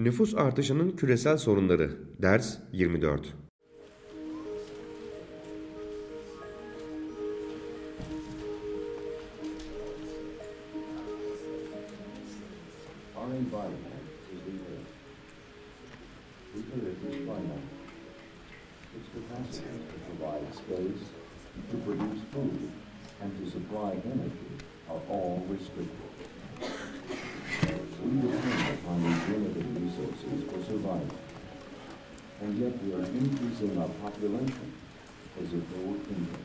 Nüfus artışının küresel sorunları. Ders 24. to produce food and to supply energy are all restricted. We depend upon these limited resources for survival. And yet we are increasing our population as if there were infinite.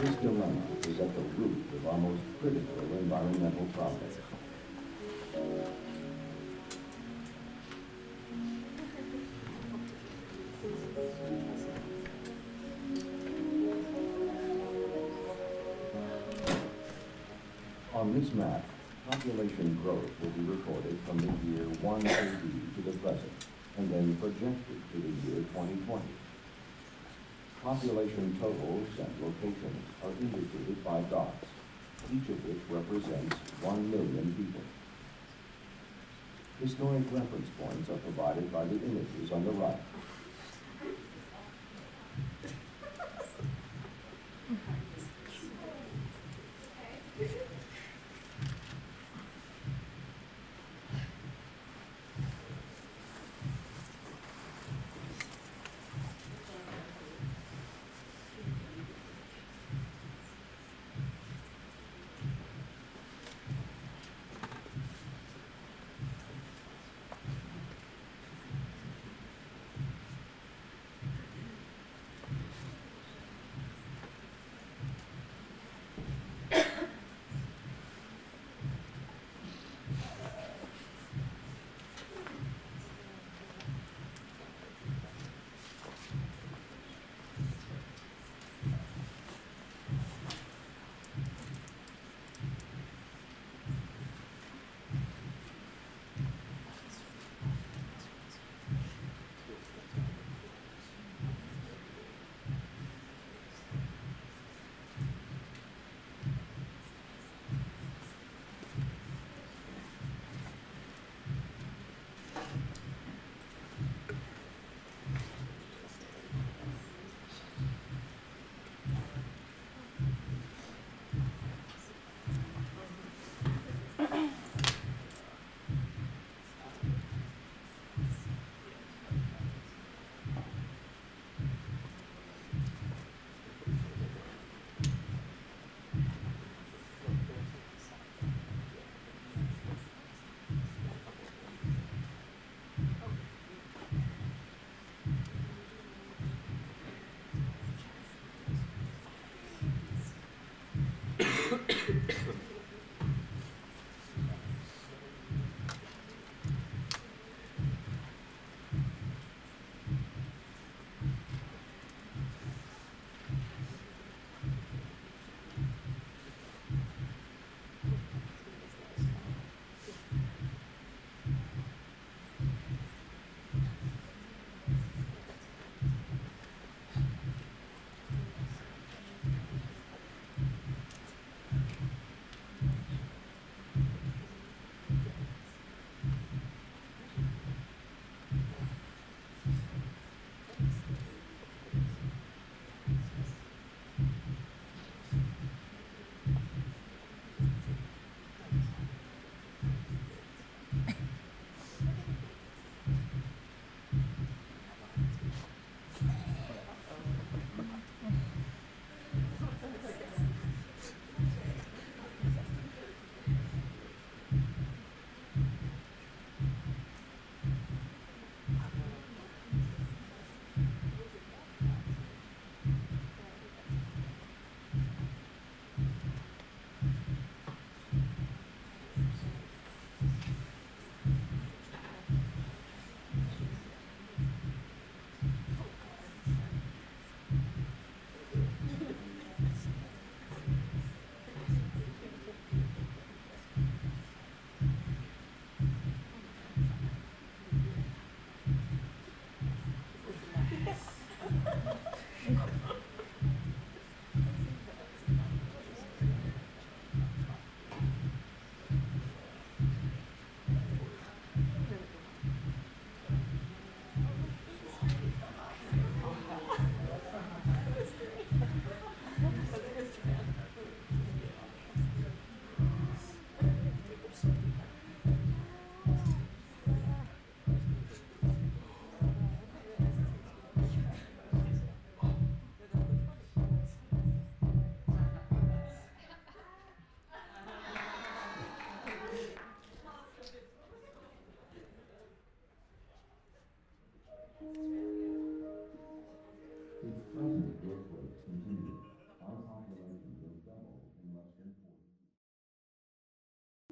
This dilemma is at the root of our most critical environmental problems. On this map, growth will be recorded from the year 1 AD to the present and then projected to the year 2020. Population totals and locations are indicated by dots, each of which represents 1 million people. Historic reference points are provided by the images on the right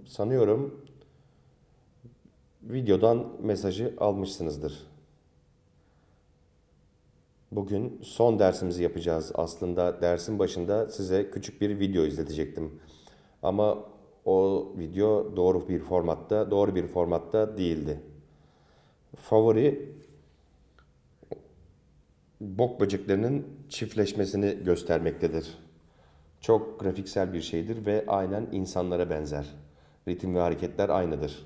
Sanıyorum videodan mesajı almışsınızdır. Bugün son dersimizi yapacağız. Aslında dersin başında size küçük bir video izletecektim. Ama o video doğru bir formatta, doğru bir formatta değildi. Favori bok böceklerinin çiftleşmesini göstermektedir. Çok grafiksel bir şeydir ve aynen insanlara benzer. Ritim ve hareketler aynıdır.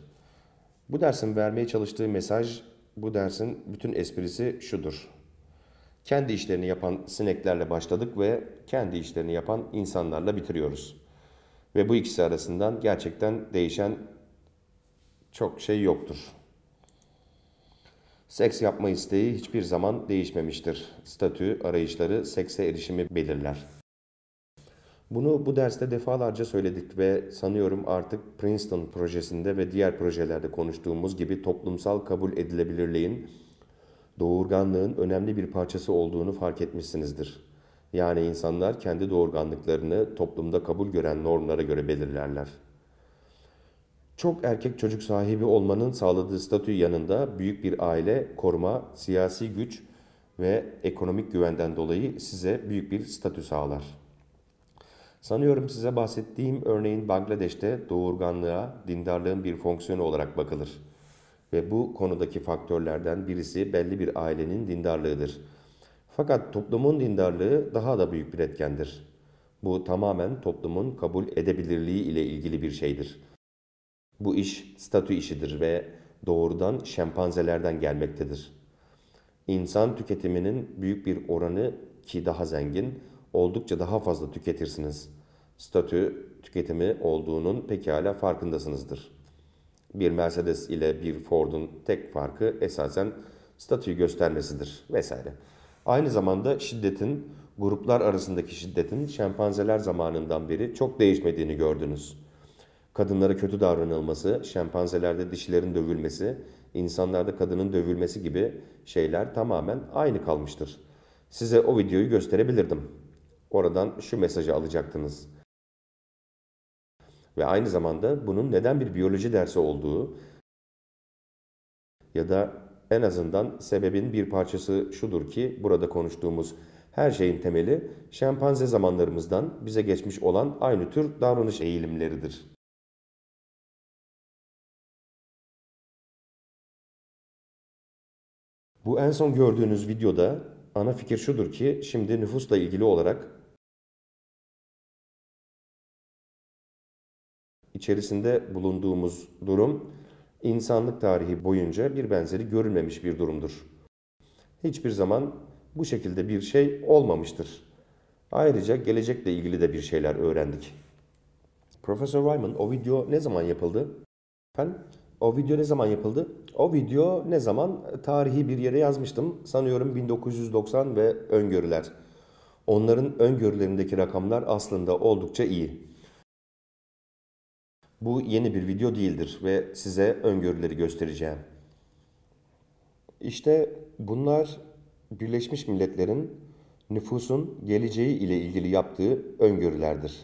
Bu dersin vermeye çalıştığı mesaj, bu dersin bütün esprisi şudur. Kendi işlerini yapan sineklerle başladık ve kendi işlerini yapan insanlarla bitiriyoruz. Ve bu ikisi arasından gerçekten değişen çok şey yoktur. Seks yapma isteği hiçbir zaman değişmemiştir. Statü arayışları sekse erişimi belirler. Bunu bu derste defalarca söyledik ve sanıyorum artık Princeton projesinde ve diğer projelerde konuştuğumuz gibi toplumsal kabul edilebilirliğin doğurganlığın önemli bir parçası olduğunu fark etmişsinizdir. Yani insanlar kendi doğurganlıklarını toplumda kabul gören normlara göre belirlerler. Çok erkek çocuk sahibi olmanın sağladığı statü yanında büyük bir aile, koruma, siyasi güç ve ekonomik güvenden dolayı size büyük bir statü sağlar. Sanıyorum size bahsettiğim örneğin Bangladeş'te doğurganlığa dindarlığın bir fonksiyonu olarak bakılır. Ve bu konudaki faktörlerden birisi belli bir ailenin dindarlığıdır. Fakat toplumun dindarlığı daha da büyük bir etkendir. Bu tamamen toplumun kabul edebilirliği ile ilgili bir şeydir.'' Bu iş statü işidir ve doğrudan şempanzelerden gelmektedir. İnsan tüketiminin büyük bir oranı ki daha zengin, oldukça daha fazla tüketirsiniz. Statü tüketimi olduğunun pekala farkındasınızdır. Bir Mercedes ile bir Ford'un tek farkı esasen statüyü göstermesidir vesaire. Aynı zamanda şiddetin, gruplar arasındaki şiddetin şempanzeler zamanından beri çok değişmediğini gördünüz.'' kadınlara kötü davranılması, şempanzelerde dişilerin dövülmesi, insanlarda kadının dövülmesi gibi şeyler tamamen aynı kalmıştır. Size o videoyu gösterebilirdim. Oradan şu mesajı alacaktınız. Ve aynı zamanda bunun neden bir biyoloji dersi olduğu ya da en azından sebebin bir parçası şudur ki burada konuştuğumuz her şeyin temeli şempanze zamanlarımızdan bize geçmiş olan aynı tür davranış eğilimleridir. Bu en son gördüğünüz videoda ana fikir şudur ki şimdi nüfusla ilgili olarak içerisinde bulunduğumuz durum insanlık tarihi boyunca bir benzeri görülmemiş bir durumdur. Hiçbir zaman bu şekilde bir şey olmamıştır. Ayrıca gelecekle ilgili de bir şeyler öğrendik. Profesör Ryman o video ne zaman yapıldı? Efendim? O video ne zaman yapıldı? O video ne zaman? Tarihi bir yere yazmıştım. Sanıyorum 1990 ve öngörüler. Onların öngörülerindeki rakamlar aslında oldukça iyi. Bu yeni bir video değildir ve size öngörüleri göstereceğim. İşte bunlar Birleşmiş Milletler'in nüfusun geleceği ile ilgili yaptığı öngörülerdir.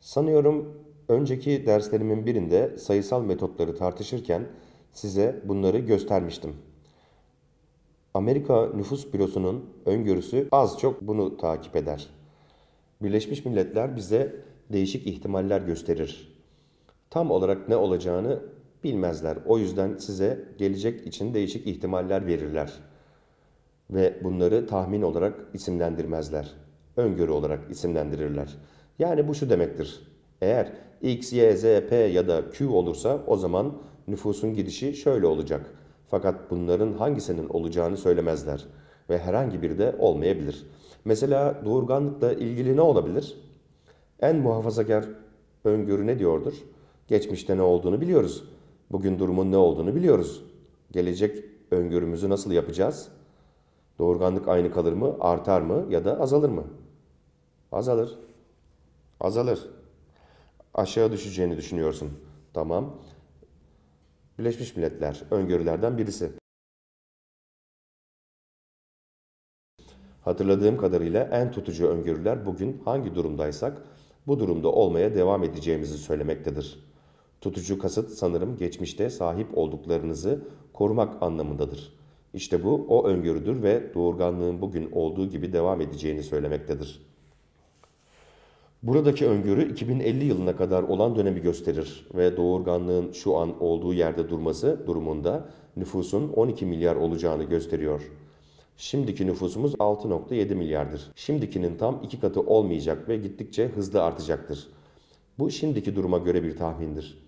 Sanıyorum Önceki derslerimin birinde sayısal metotları tartışırken size bunları göstermiştim. Amerika Nüfus Bürosu'nun öngörüsü az çok bunu takip eder. Birleşmiş Milletler bize değişik ihtimaller gösterir. Tam olarak ne olacağını bilmezler. O yüzden size gelecek için değişik ihtimaller verirler. Ve bunları tahmin olarak isimlendirmezler. Öngörü olarak isimlendirirler. Yani bu şu demektir. Eğer X, Y, Z, P ya da Q olursa o zaman nüfusun gidişi şöyle olacak. Fakat bunların hangisinin olacağını söylemezler ve herhangi biri de olmayabilir. Mesela doğurganlıkla ilgili ne olabilir? En muhafazakar öngörü ne diyordur? Geçmişte ne olduğunu biliyoruz. Bugün durumun ne olduğunu biliyoruz. Gelecek öngörümüzü nasıl yapacağız? Doğurganlık aynı kalır mı, artar mı ya da azalır mı? Azalır. Azalır aşağı düşeceğini düşünüyorsun. Tamam. Birleşmiş Milletler öngörülerden birisi. Hatırladığım kadarıyla en tutucu öngörüler bugün hangi durumdaysak bu durumda olmaya devam edeceğimizi söylemektedir. Tutucu kasıt sanırım geçmişte sahip olduklarınızı korumak anlamındadır. İşte bu o öngörüdür ve doğurganlığın bugün olduğu gibi devam edeceğini söylemektedir. Buradaki öngörü 2050 yılına kadar olan dönemi gösterir ve doğurganlığın şu an olduğu yerde durması durumunda nüfusun 12 milyar olacağını gösteriyor. Şimdiki nüfusumuz 6.7 milyardır. Şimdikinin tam iki katı olmayacak ve gittikçe hızlı artacaktır. Bu şimdiki duruma göre bir tahmindir.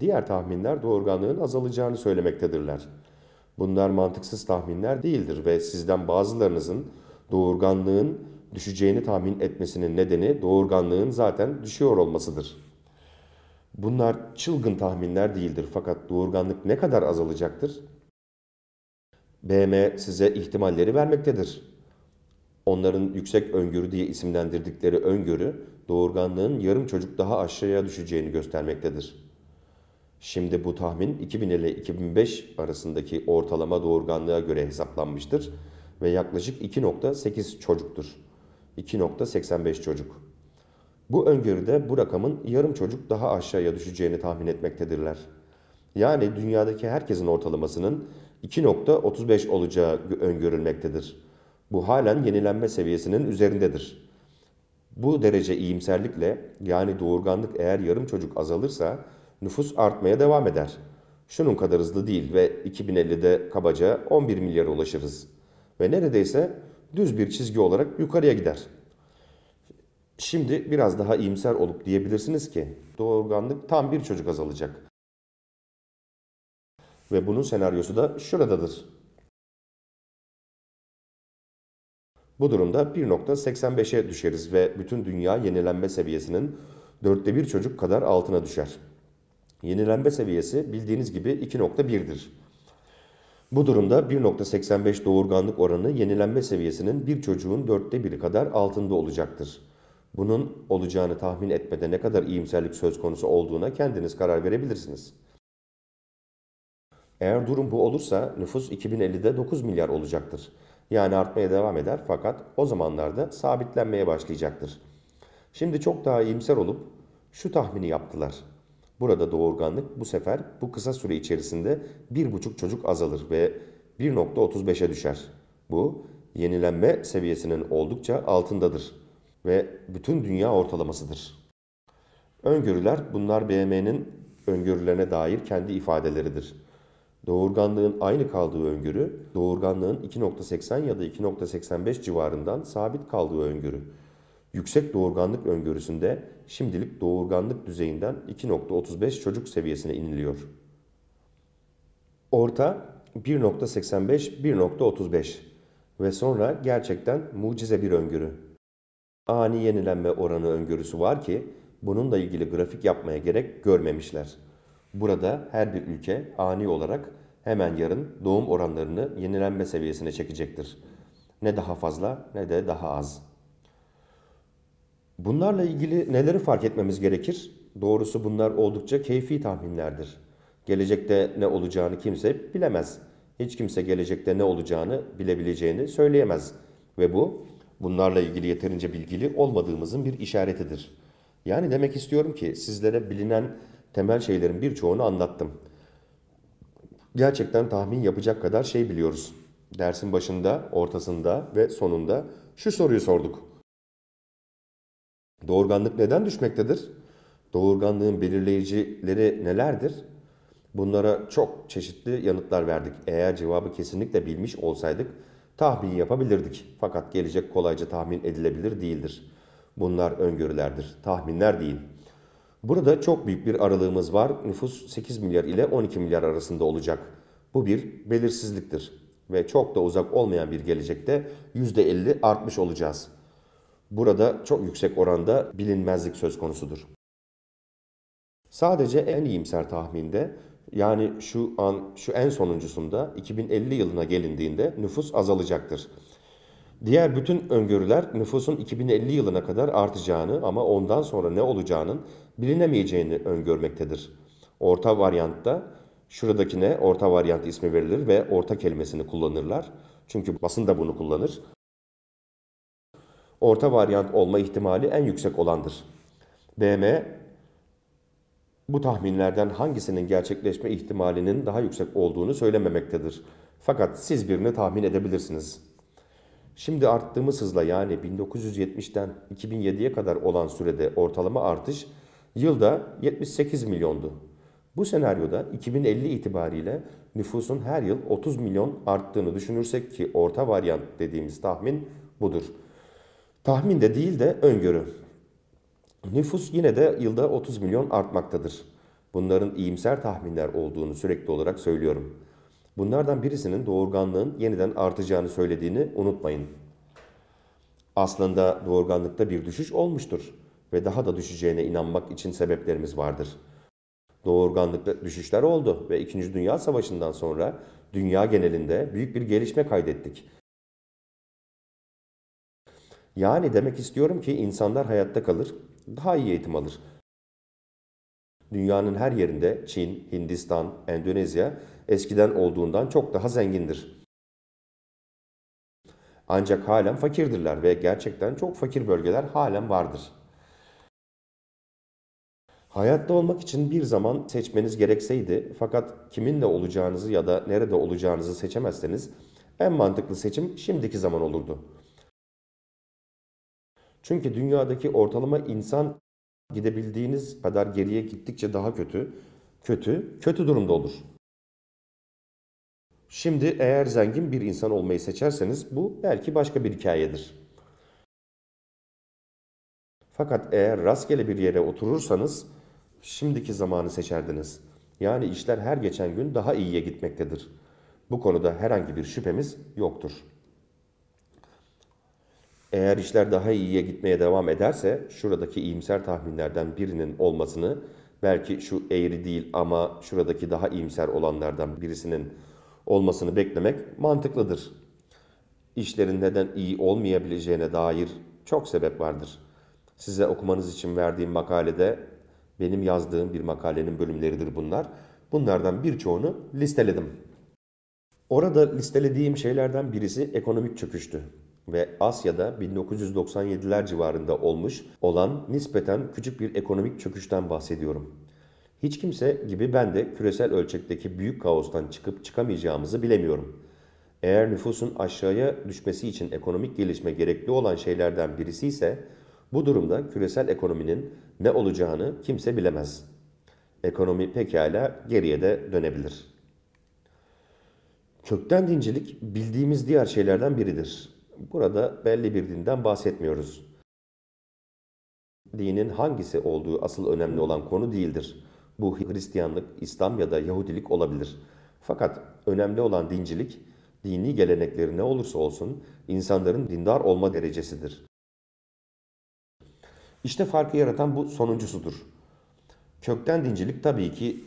Diğer tahminler doğurganlığın azalacağını söylemektedirler. Bunlar mantıksız tahminler değildir ve sizden bazılarınızın doğurganlığın düşeceğini tahmin etmesinin nedeni doğurganlığın zaten düşüyor olmasıdır. Bunlar çılgın tahminler değildir fakat doğurganlık ne kadar azalacaktır? BM size ihtimalleri vermektedir. Onların yüksek öngörü diye isimlendirdikleri öngörü doğurganlığın yarım çocuk daha aşağıya düşeceğini göstermektedir. Şimdi bu tahmin 2000 ile 2005 arasındaki ortalama doğurganlığa göre hesaplanmıştır ve yaklaşık 2.8 çocuktur. 2.85 çocuk. Bu öngörüde bu rakamın yarım çocuk daha aşağıya düşeceğini tahmin etmektedirler. Yani dünyadaki herkesin ortalamasının 2.35 olacağı öngörülmektedir. Bu halen yenilenme seviyesinin üzerindedir. Bu derece iyimserlikle yani doğurganlık eğer yarım çocuk azalırsa nüfus artmaya devam eder. Şunun kadar hızlı değil ve 2050'de kabaca 11 milyara ulaşırız. Ve neredeyse düz bir çizgi olarak yukarıya gider. Şimdi biraz daha iyimser olup diyebilirsiniz ki doğurganlık tam bir çocuk azalacak. Ve bunun senaryosu da şuradadır. Bu durumda 1.85'e düşeriz ve bütün dünya yenilenme seviyesinin dörtte bir çocuk kadar altına düşer. Yenilenme seviyesi bildiğiniz gibi 2.1'dir. Bu durumda 1.85 doğurganlık oranı yenilenme seviyesinin bir çocuğun dörtte biri kadar altında olacaktır. Bunun olacağını tahmin etmede ne kadar iyimserlik söz konusu olduğuna kendiniz karar verebilirsiniz. Eğer durum bu olursa nüfus 2050'de 9 milyar olacaktır. Yani artmaya devam eder fakat o zamanlarda sabitlenmeye başlayacaktır. Şimdi çok daha iyimser olup şu tahmini yaptılar. Burada doğurganlık bu sefer bu kısa süre içerisinde 1,5 çocuk azalır ve 1.35'e düşer. Bu yenilenme seviyesinin oldukça altındadır ve bütün dünya ortalamasıdır. Öngörüler bunlar BM'nin öngörülerine dair kendi ifadeleridir. Doğurganlığın aynı kaldığı öngörü, doğurganlığın 2.80 ya da 2.85 civarından sabit kaldığı öngörü. Yüksek doğurganlık öngörüsünde şimdilik doğurganlık düzeyinden 2.35 çocuk seviyesine iniliyor. Orta 1.85-1.35 ve sonra gerçekten mucize bir öngörü. Ani yenilenme oranı öngörüsü var ki bununla ilgili grafik yapmaya gerek görmemişler. Burada her bir ülke ani olarak hemen yarın doğum oranlarını yenilenme seviyesine çekecektir. Ne daha fazla ne de daha az. Bunlarla ilgili neleri fark etmemiz gerekir? Doğrusu bunlar oldukça keyfi tahminlerdir. Gelecekte ne olacağını kimse bilemez. Hiç kimse gelecekte ne olacağını bilebileceğini söyleyemez. Ve bu bunlarla ilgili yeterince bilgili olmadığımızın bir işaretidir. Yani demek istiyorum ki sizlere bilinen temel şeylerin birçoğunu anlattım. Gerçekten tahmin yapacak kadar şey biliyoruz. Dersin başında, ortasında ve sonunda şu soruyu sorduk. Doğurganlık neden düşmektedir? Doğurganlığın belirleyicileri nelerdir? Bunlara çok çeşitli yanıtlar verdik. Eğer cevabı kesinlikle bilmiş olsaydık tahmin yapabilirdik. Fakat gelecek kolayca tahmin edilebilir değildir. Bunlar öngörülerdir, tahminler değil. Burada çok büyük bir aralığımız var. Nüfus 8 milyar ile 12 milyar arasında olacak. Bu bir belirsizliktir ve çok da uzak olmayan bir gelecekte %50 artmış olacağız.'' Burada çok yüksek oranda bilinmezlik söz konusudur. Sadece en iyimser tahminde yani şu an şu en sonuncusunda 2050 yılına gelindiğinde nüfus azalacaktır. Diğer bütün öngörüler nüfusun 2050 yılına kadar artacağını ama ondan sonra ne olacağının bilinemeyeceğini öngörmektedir. Orta varyantta şuradakine orta varyant ismi verilir ve orta kelimesini kullanırlar. Çünkü basın da bunu kullanır orta varyant olma ihtimali en yüksek olandır. BM bu tahminlerden hangisinin gerçekleşme ihtimalinin daha yüksek olduğunu söylememektedir. Fakat siz birini tahmin edebilirsiniz. Şimdi arttığımız hızla yani 1970'ten 2007'ye kadar olan sürede ortalama artış yılda 78 milyondu. Bu senaryoda 2050 itibariyle nüfusun her yıl 30 milyon arttığını düşünürsek ki orta varyant dediğimiz tahmin budur. Tahmin de değil de öngörü. Nüfus yine de yılda 30 milyon artmaktadır. Bunların iyimser tahminler olduğunu sürekli olarak söylüyorum. Bunlardan birisinin doğurganlığın yeniden artacağını söylediğini unutmayın. Aslında doğurganlıkta bir düşüş olmuştur ve daha da düşeceğine inanmak için sebeplerimiz vardır. Doğurganlıkta düşüşler oldu ve 2. Dünya Savaşı'ndan sonra dünya genelinde büyük bir gelişme kaydettik. Yani demek istiyorum ki insanlar hayatta kalır, daha iyi eğitim alır. Dünyanın her yerinde Çin, Hindistan, Endonezya eskiden olduğundan çok daha zengindir. Ancak halen fakirdirler ve gerçekten çok fakir bölgeler halen vardır. Hayatta olmak için bir zaman seçmeniz gerekseydi fakat kiminle olacağınızı ya da nerede olacağınızı seçemezseniz en mantıklı seçim şimdiki zaman olurdu. Çünkü dünyadaki ortalama insan gidebildiğiniz kadar geriye gittikçe daha kötü, kötü, kötü durumda olur. Şimdi eğer zengin bir insan olmayı seçerseniz bu belki başka bir hikayedir. Fakat eğer rastgele bir yere oturursanız şimdiki zamanı seçerdiniz. Yani işler her geçen gün daha iyiye gitmektedir. Bu konuda herhangi bir şüphemiz yoktur. Eğer işler daha iyiye gitmeye devam ederse şuradaki iyimser tahminlerden birinin olmasını belki şu eğri değil ama şuradaki daha iyimser olanlardan birisinin olmasını beklemek mantıklıdır. İşlerin neden iyi olmayabileceğine dair çok sebep vardır. Size okumanız için verdiğim makalede benim yazdığım bir makalenin bölümleridir bunlar. Bunlardan birçoğunu listeledim. Orada listelediğim şeylerden birisi ekonomik çöküştü ve Asya'da 1997'ler civarında olmuş olan nispeten küçük bir ekonomik çöküşten bahsediyorum. Hiç kimse gibi ben de küresel ölçekteki büyük kaostan çıkıp çıkamayacağımızı bilemiyorum. Eğer nüfusun aşağıya düşmesi için ekonomik gelişme gerekli olan şeylerden birisi ise bu durumda küresel ekonominin ne olacağını kimse bilemez. Ekonomi pekala geriye de dönebilir. Kökten dincilik bildiğimiz diğer şeylerden biridir. Burada belli bir dinden bahsetmiyoruz. Dinin hangisi olduğu asıl önemli olan konu değildir. Bu Hristiyanlık, İslam ya da Yahudilik olabilir. Fakat önemli olan dincilik, dini gelenekleri ne olursa olsun insanların dindar olma derecesidir. İşte farkı yaratan bu sonuncusudur. Kökten dincilik tabii ki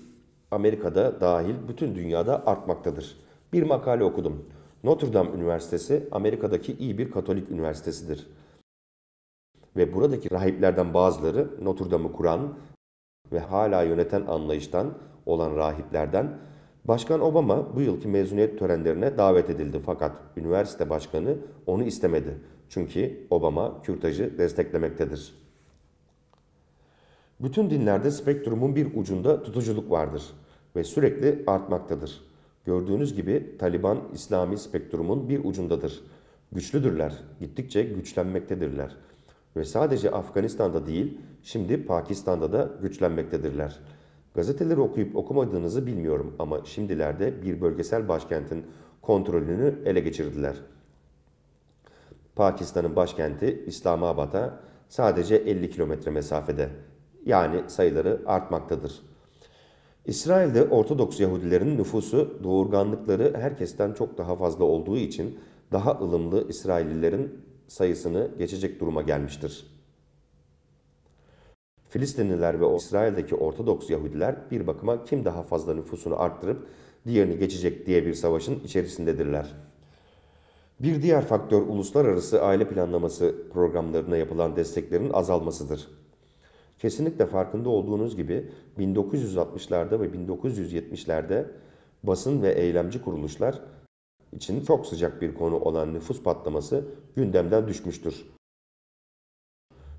Amerika'da dahil bütün dünyada artmaktadır. Bir makale okudum. Notre Dame Üniversitesi Amerika'daki iyi bir Katolik üniversitesidir. Ve buradaki rahiplerden bazıları Notre Dame'ı kuran ve hala yöneten anlayıştan olan rahiplerden Başkan Obama bu yılki mezuniyet törenlerine davet edildi fakat üniversite başkanı onu istemedi. Çünkü Obama kürtajı desteklemektedir. Bütün dinlerde spektrumun bir ucunda tutuculuk vardır ve sürekli artmaktadır. Gördüğünüz gibi Taliban İslami spektrumun bir ucundadır. Güçlüdürler, gittikçe güçlenmektedirler. Ve sadece Afganistan'da değil, şimdi Pakistan'da da güçlenmektedirler. Gazeteleri okuyup okumadığınızı bilmiyorum ama şimdilerde bir bölgesel başkentin kontrolünü ele geçirdiler. Pakistan'ın başkenti İslamabad'a sadece 50 kilometre mesafede. Yani sayıları artmaktadır.'' İsrail'de Ortodoks Yahudilerin nüfusu doğurganlıkları herkesten çok daha fazla olduğu için daha ılımlı İsraillilerin sayısını geçecek duruma gelmiştir. Filistinliler ve İsrail'deki Ortodoks Yahudiler bir bakıma kim daha fazla nüfusunu arttırıp diğerini geçecek diye bir savaşın içerisindedirler. Bir diğer faktör uluslararası aile planlaması programlarına yapılan desteklerin azalmasıdır. Kesinlikle farkında olduğunuz gibi 1960'larda ve 1970'lerde basın ve eylemci kuruluşlar için çok sıcak bir konu olan nüfus patlaması gündemden düşmüştür.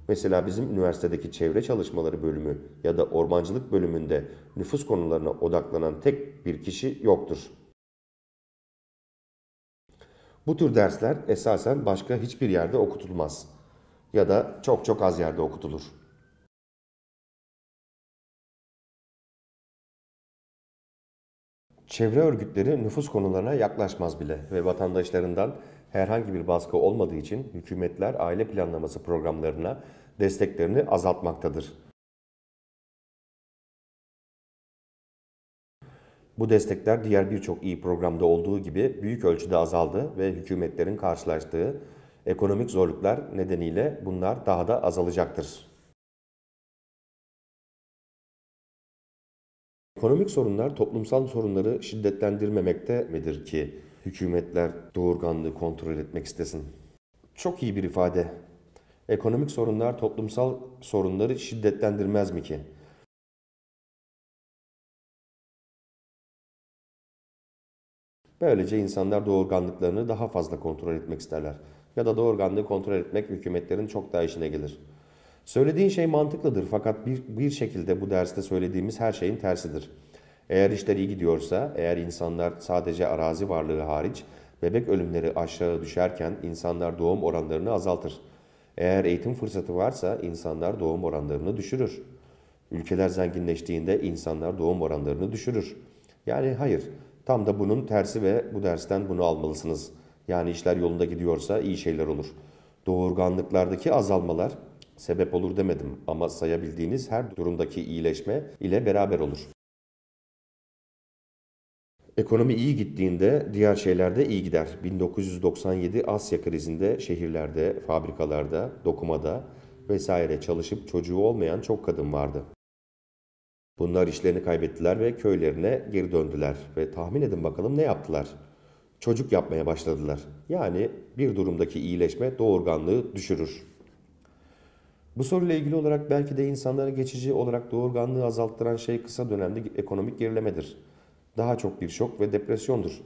Mesela bizim üniversitedeki çevre çalışmaları bölümü ya da ormancılık bölümünde nüfus konularına odaklanan tek bir kişi yoktur. Bu tür dersler esasen başka hiçbir yerde okutulmaz ya da çok çok az yerde okutulur. çevre örgütleri nüfus konularına yaklaşmaz bile ve vatandaşlarından herhangi bir baskı olmadığı için hükümetler aile planlaması programlarına desteklerini azaltmaktadır. Bu destekler diğer birçok iyi programda olduğu gibi büyük ölçüde azaldı ve hükümetlerin karşılaştığı ekonomik zorluklar nedeniyle bunlar daha da azalacaktır. Ekonomik sorunlar toplumsal sorunları şiddetlendirmemekte midir ki hükümetler doğurganlığı kontrol etmek istesin? Çok iyi bir ifade. Ekonomik sorunlar toplumsal sorunları şiddetlendirmez mi ki? Böylece insanlar doğurganlıklarını daha fazla kontrol etmek isterler. Ya da doğurganlığı kontrol etmek hükümetlerin çok daha işine gelir.'' Söylediğin şey mantıklıdır fakat bir, bir şekilde bu derste söylediğimiz her şeyin tersidir. Eğer işler iyi gidiyorsa, eğer insanlar sadece arazi varlığı hariç bebek ölümleri aşağı düşerken insanlar doğum oranlarını azaltır. Eğer eğitim fırsatı varsa insanlar doğum oranlarını düşürür. Ülkeler zenginleştiğinde insanlar doğum oranlarını düşürür. Yani hayır, tam da bunun tersi ve bu dersten bunu almalısınız. Yani işler yolunda gidiyorsa iyi şeyler olur. Doğurganlıklardaki azalmalar sebep olur demedim ama sayabildiğiniz her durumdaki iyileşme ile beraber olur. Ekonomi iyi gittiğinde diğer şeyler de iyi gider. 1997 Asya krizinde şehirlerde, fabrikalarda, dokumada vesaire çalışıp çocuğu olmayan çok kadın vardı. Bunlar işlerini kaybettiler ve köylerine geri döndüler ve tahmin edin bakalım ne yaptılar? Çocuk yapmaya başladılar. Yani bir durumdaki iyileşme doğurganlığı düşürür. Bu soruyla ilgili olarak belki de insanlara geçici olarak doğurganlığı azalttıran şey kısa dönemde ekonomik gerilemedir. Daha çok bir şok ve depresyondur.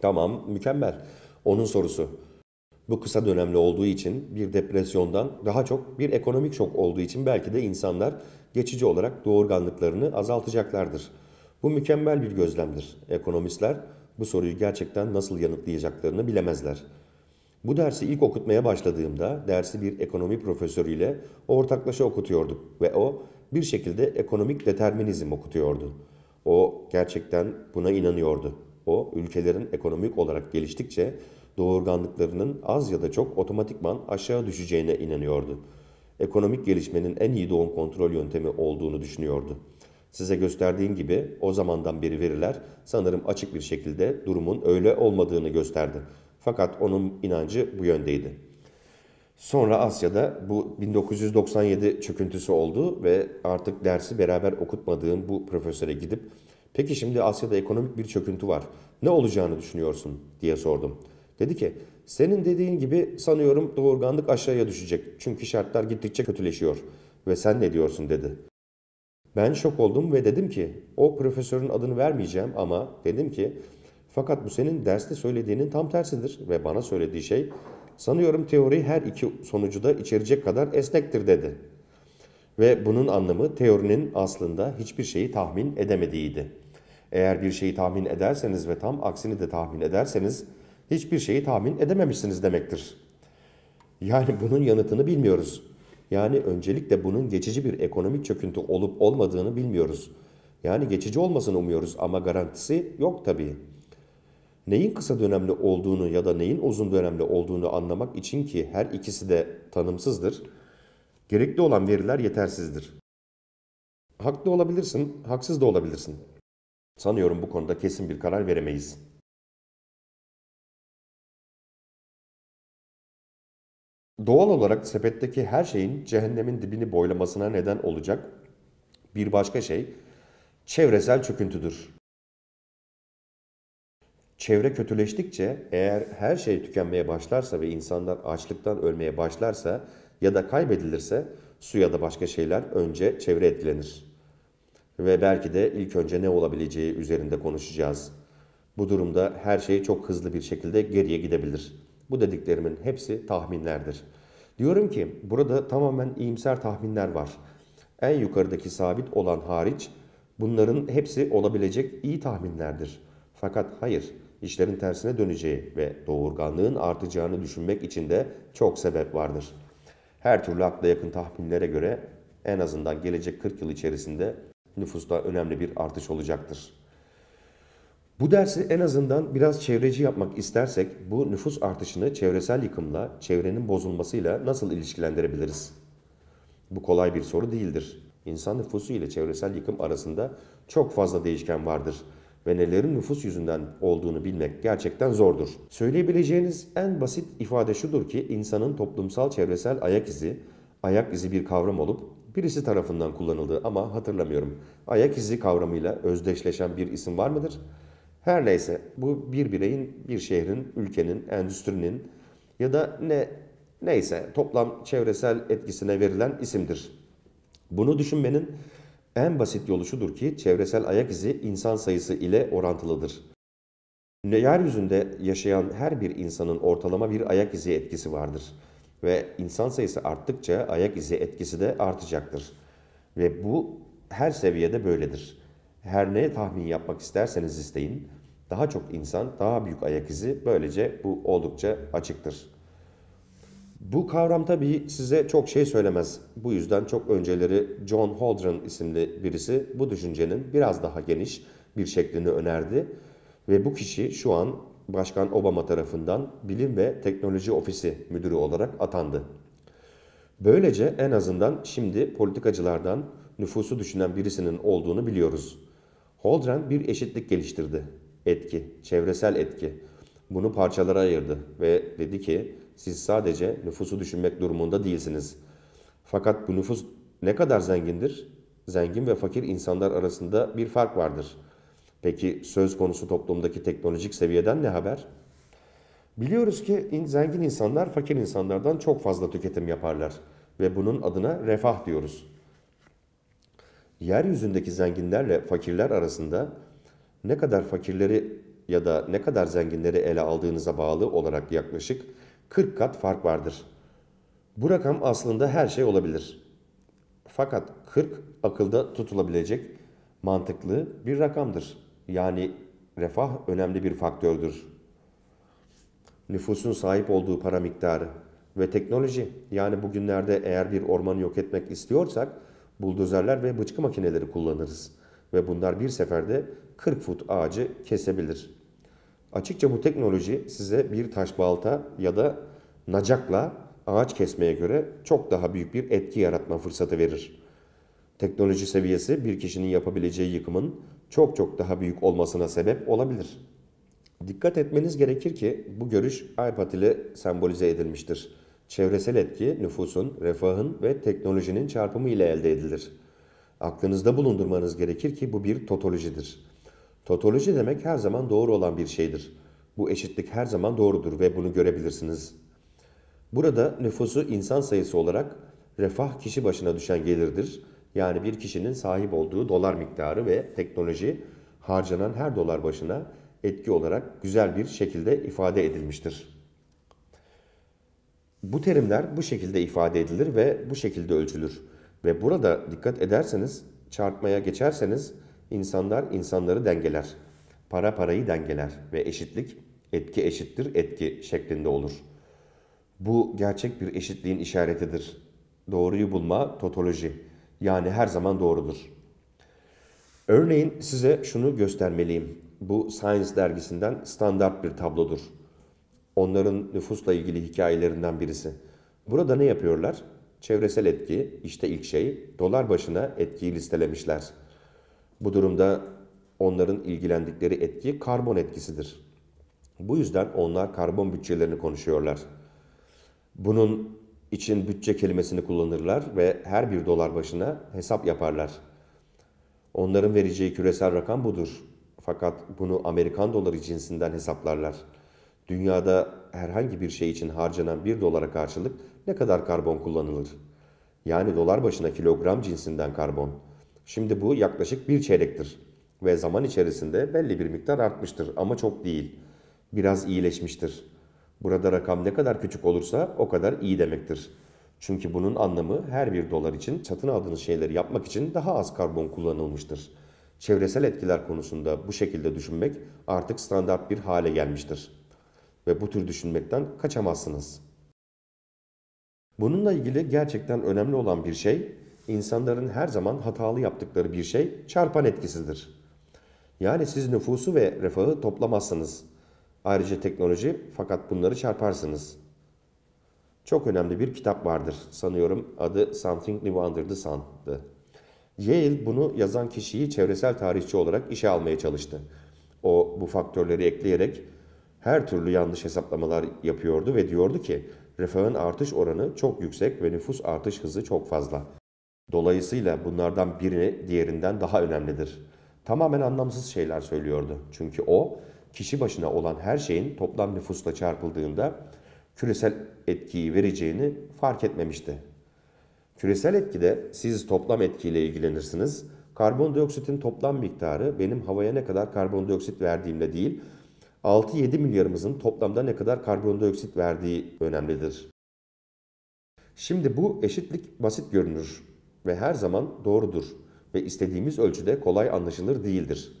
Tamam, mükemmel. Onun sorusu. Bu kısa dönemli olduğu için bir depresyondan daha çok bir ekonomik şok olduğu için belki de insanlar geçici olarak doğurganlıklarını azaltacaklardır. Bu mükemmel bir gözlemdir. Ekonomistler bu soruyu gerçekten nasıl yanıtlayacaklarını bilemezler. Bu dersi ilk okutmaya başladığımda dersi bir ekonomi profesörüyle ortaklaşa okutuyorduk ve o bir şekilde ekonomik determinizm okutuyordu. O gerçekten buna inanıyordu. O ülkelerin ekonomik olarak geliştikçe doğurganlıklarının az ya da çok otomatikman aşağı düşeceğine inanıyordu. Ekonomik gelişmenin en iyi doğum kontrol yöntemi olduğunu düşünüyordu. Size gösterdiğim gibi o zamandan beri veriler sanırım açık bir şekilde durumun öyle olmadığını gösterdi. Fakat onun inancı bu yöndeydi. Sonra Asya'da bu 1997 çöküntüsü oldu ve artık dersi beraber okutmadığım bu profesöre gidip peki şimdi Asya'da ekonomik bir çöküntü var. Ne olacağını düşünüyorsun diye sordum. Dedi ki senin dediğin gibi sanıyorum doğurganlık aşağıya düşecek. Çünkü şartlar gittikçe kötüleşiyor. Ve sen ne diyorsun dedi. Ben şok oldum ve dedim ki o profesörün adını vermeyeceğim ama dedim ki fakat bu senin derste söylediğinin tam tersidir ve bana söylediği şey sanıyorum teori her iki sonucu da içerecek kadar esnektir dedi. Ve bunun anlamı teorinin aslında hiçbir şeyi tahmin edemediğiydi. Eğer bir şeyi tahmin ederseniz ve tam aksini de tahmin ederseniz hiçbir şeyi tahmin edememişsiniz demektir. Yani bunun yanıtını bilmiyoruz. Yani öncelikle bunun geçici bir ekonomik çöküntü olup olmadığını bilmiyoruz. Yani geçici olmasını umuyoruz ama garantisi yok tabii neyin kısa dönemli olduğunu ya da neyin uzun dönemli olduğunu anlamak için ki her ikisi de tanımsızdır, gerekli olan veriler yetersizdir. Haklı olabilirsin, haksız da olabilirsin. Sanıyorum bu konuda kesin bir karar veremeyiz. Doğal olarak sepetteki her şeyin cehennemin dibini boylamasına neden olacak bir başka şey çevresel çöküntüdür çevre kötüleştikçe eğer her şey tükenmeye başlarsa ve insanlar açlıktan ölmeye başlarsa ya da kaybedilirse su ya da başka şeyler önce çevre etkilenir. Ve belki de ilk önce ne olabileceği üzerinde konuşacağız. Bu durumda her şey çok hızlı bir şekilde geriye gidebilir. Bu dediklerimin hepsi tahminlerdir. Diyorum ki burada tamamen iyimser tahminler var. En yukarıdaki sabit olan hariç bunların hepsi olabilecek iyi tahminlerdir. Fakat hayır, işlerin tersine döneceği ve doğurganlığın artacağını düşünmek için de çok sebep vardır. Her türlü akla yakın tahminlere göre en azından gelecek 40 yıl içerisinde nüfusta önemli bir artış olacaktır. Bu dersi en azından biraz çevreci yapmak istersek bu nüfus artışını çevresel yıkımla, çevrenin bozulmasıyla nasıl ilişkilendirebiliriz? Bu kolay bir soru değildir. İnsan nüfusu ile çevresel yıkım arasında çok fazla değişken vardır ve nelerin nüfus yüzünden olduğunu bilmek gerçekten zordur. Söyleyebileceğiniz en basit ifade şudur ki insanın toplumsal çevresel ayak izi, ayak izi bir kavram olup birisi tarafından kullanıldı ama hatırlamıyorum. Ayak izi kavramıyla özdeşleşen bir isim var mıdır? Her neyse bu bir bireyin, bir şehrin, ülkenin, endüstrinin ya da ne neyse toplam çevresel etkisine verilen isimdir. Bunu düşünmenin en basit yolu şudur ki çevresel ayak izi insan sayısı ile orantılıdır. Yeryüzünde yaşayan her bir insanın ortalama bir ayak izi etkisi vardır ve insan sayısı arttıkça ayak izi etkisi de artacaktır. Ve bu her seviyede böyledir. Her ne tahmin yapmak isterseniz isteyin, daha çok insan, daha büyük ayak izi böylece bu oldukça açıktır.'' Bu kavram tabii size çok şey söylemez. Bu yüzden çok önceleri John Holdren isimli birisi bu düşüncenin biraz daha geniş bir şeklini önerdi. Ve bu kişi şu an Başkan Obama tarafından Bilim ve Teknoloji Ofisi Müdürü olarak atandı. Böylece en azından şimdi politikacılardan nüfusu düşünen birisinin olduğunu biliyoruz. Holdren bir eşitlik geliştirdi. Etki, çevresel etki. Bunu parçalara ayırdı ve dedi ki siz sadece nüfusu düşünmek durumunda değilsiniz. Fakat bu nüfus ne kadar zengindir? Zengin ve fakir insanlar arasında bir fark vardır. Peki söz konusu toplumdaki teknolojik seviyeden ne haber? Biliyoruz ki zengin insanlar fakir insanlardan çok fazla tüketim yaparlar ve bunun adına refah diyoruz. Yeryüzündeki zenginlerle fakirler arasında ne kadar fakirleri ya da ne kadar zenginleri ele aldığınıza bağlı olarak yaklaşık 40 kat fark vardır. Bu rakam aslında her şey olabilir. Fakat 40 akılda tutulabilecek mantıklı bir rakamdır. Yani refah önemli bir faktördür. Nüfusun sahip olduğu para miktarı ve teknoloji yani bugünlerde eğer bir ormanı yok etmek istiyorsak buldozerler ve bıçkı makineleri kullanırız ve bunlar bir seferde 40 fut ağacı kesebilir.'' Açıkça bu teknoloji size bir taş balta ya da nacakla ağaç kesmeye göre çok daha büyük bir etki yaratma fırsatı verir. Teknoloji seviyesi bir kişinin yapabileceği yıkımın çok çok daha büyük olmasına sebep olabilir. Dikkat etmeniz gerekir ki bu görüş iPad ile sembolize edilmiştir. Çevresel etki nüfusun, refahın ve teknolojinin çarpımı ile elde edilir. Aklınızda bulundurmanız gerekir ki bu bir totolojidir. Totoloji demek her zaman doğru olan bir şeydir. Bu eşitlik her zaman doğrudur ve bunu görebilirsiniz. Burada nüfusu insan sayısı olarak refah kişi başına düşen gelirdir. Yani bir kişinin sahip olduğu dolar miktarı ve teknoloji harcanan her dolar başına etki olarak güzel bir şekilde ifade edilmiştir. Bu terimler bu şekilde ifade edilir ve bu şekilde ölçülür. Ve burada dikkat ederseniz, çarpmaya geçerseniz İnsanlar insanları dengeler. Para parayı dengeler ve eşitlik etki eşittir etki şeklinde olur. Bu gerçek bir eşitliğin işaretidir. Doğruyu bulma totoloji yani her zaman doğrudur. Örneğin size şunu göstermeliyim. Bu Science dergisinden standart bir tablodur. Onların nüfusla ilgili hikayelerinden birisi. Burada ne yapıyorlar? Çevresel etki, işte ilk şey, dolar başına etkiyi listelemişler.'' Bu durumda onların ilgilendikleri etki karbon etkisidir. Bu yüzden onlar karbon bütçelerini konuşuyorlar. Bunun için bütçe kelimesini kullanırlar ve her bir dolar başına hesap yaparlar. Onların vereceği küresel rakam budur. Fakat bunu Amerikan doları cinsinden hesaplarlar. Dünyada herhangi bir şey için harcanan bir dolara karşılık ne kadar karbon kullanılır? Yani dolar başına kilogram cinsinden karbon. Şimdi bu yaklaşık bir çeyrektir ve zaman içerisinde belli bir miktar artmıştır ama çok değil. Biraz iyileşmiştir. Burada rakam ne kadar küçük olursa o kadar iyi demektir. Çünkü bunun anlamı her bir dolar için satın aldığınız şeyleri yapmak için daha az karbon kullanılmıştır. Çevresel etkiler konusunda bu şekilde düşünmek artık standart bir hale gelmiştir. Ve bu tür düşünmekten kaçamazsınız. Bununla ilgili gerçekten önemli olan bir şey insanların her zaman hatalı yaptıkları bir şey çarpan etkisidir. Yani siz nüfusu ve refahı toplamazsınız. Ayrıca teknoloji fakat bunları çarparsınız. Çok önemli bir kitap vardır. Sanıyorum adı Something New Under the Sun'dı. Yale bunu yazan kişiyi çevresel tarihçi olarak işe almaya çalıştı. O bu faktörleri ekleyerek her türlü yanlış hesaplamalar yapıyordu ve diyordu ki refahın artış oranı çok yüksek ve nüfus artış hızı çok fazla. Dolayısıyla bunlardan biri diğerinden daha önemlidir. Tamamen anlamsız şeyler söylüyordu. Çünkü o kişi başına olan her şeyin toplam nüfusla çarpıldığında küresel etkiyi vereceğini fark etmemişti. Küresel etkide siz toplam etkiyle ilgilenirsiniz. Karbondioksitin toplam miktarı benim havaya ne kadar karbondioksit verdiğimle değil, 6-7 milyarımızın toplamda ne kadar karbondioksit verdiği önemlidir. Şimdi bu eşitlik basit görünür ve her zaman doğrudur ve istediğimiz ölçüde kolay anlaşılır değildir.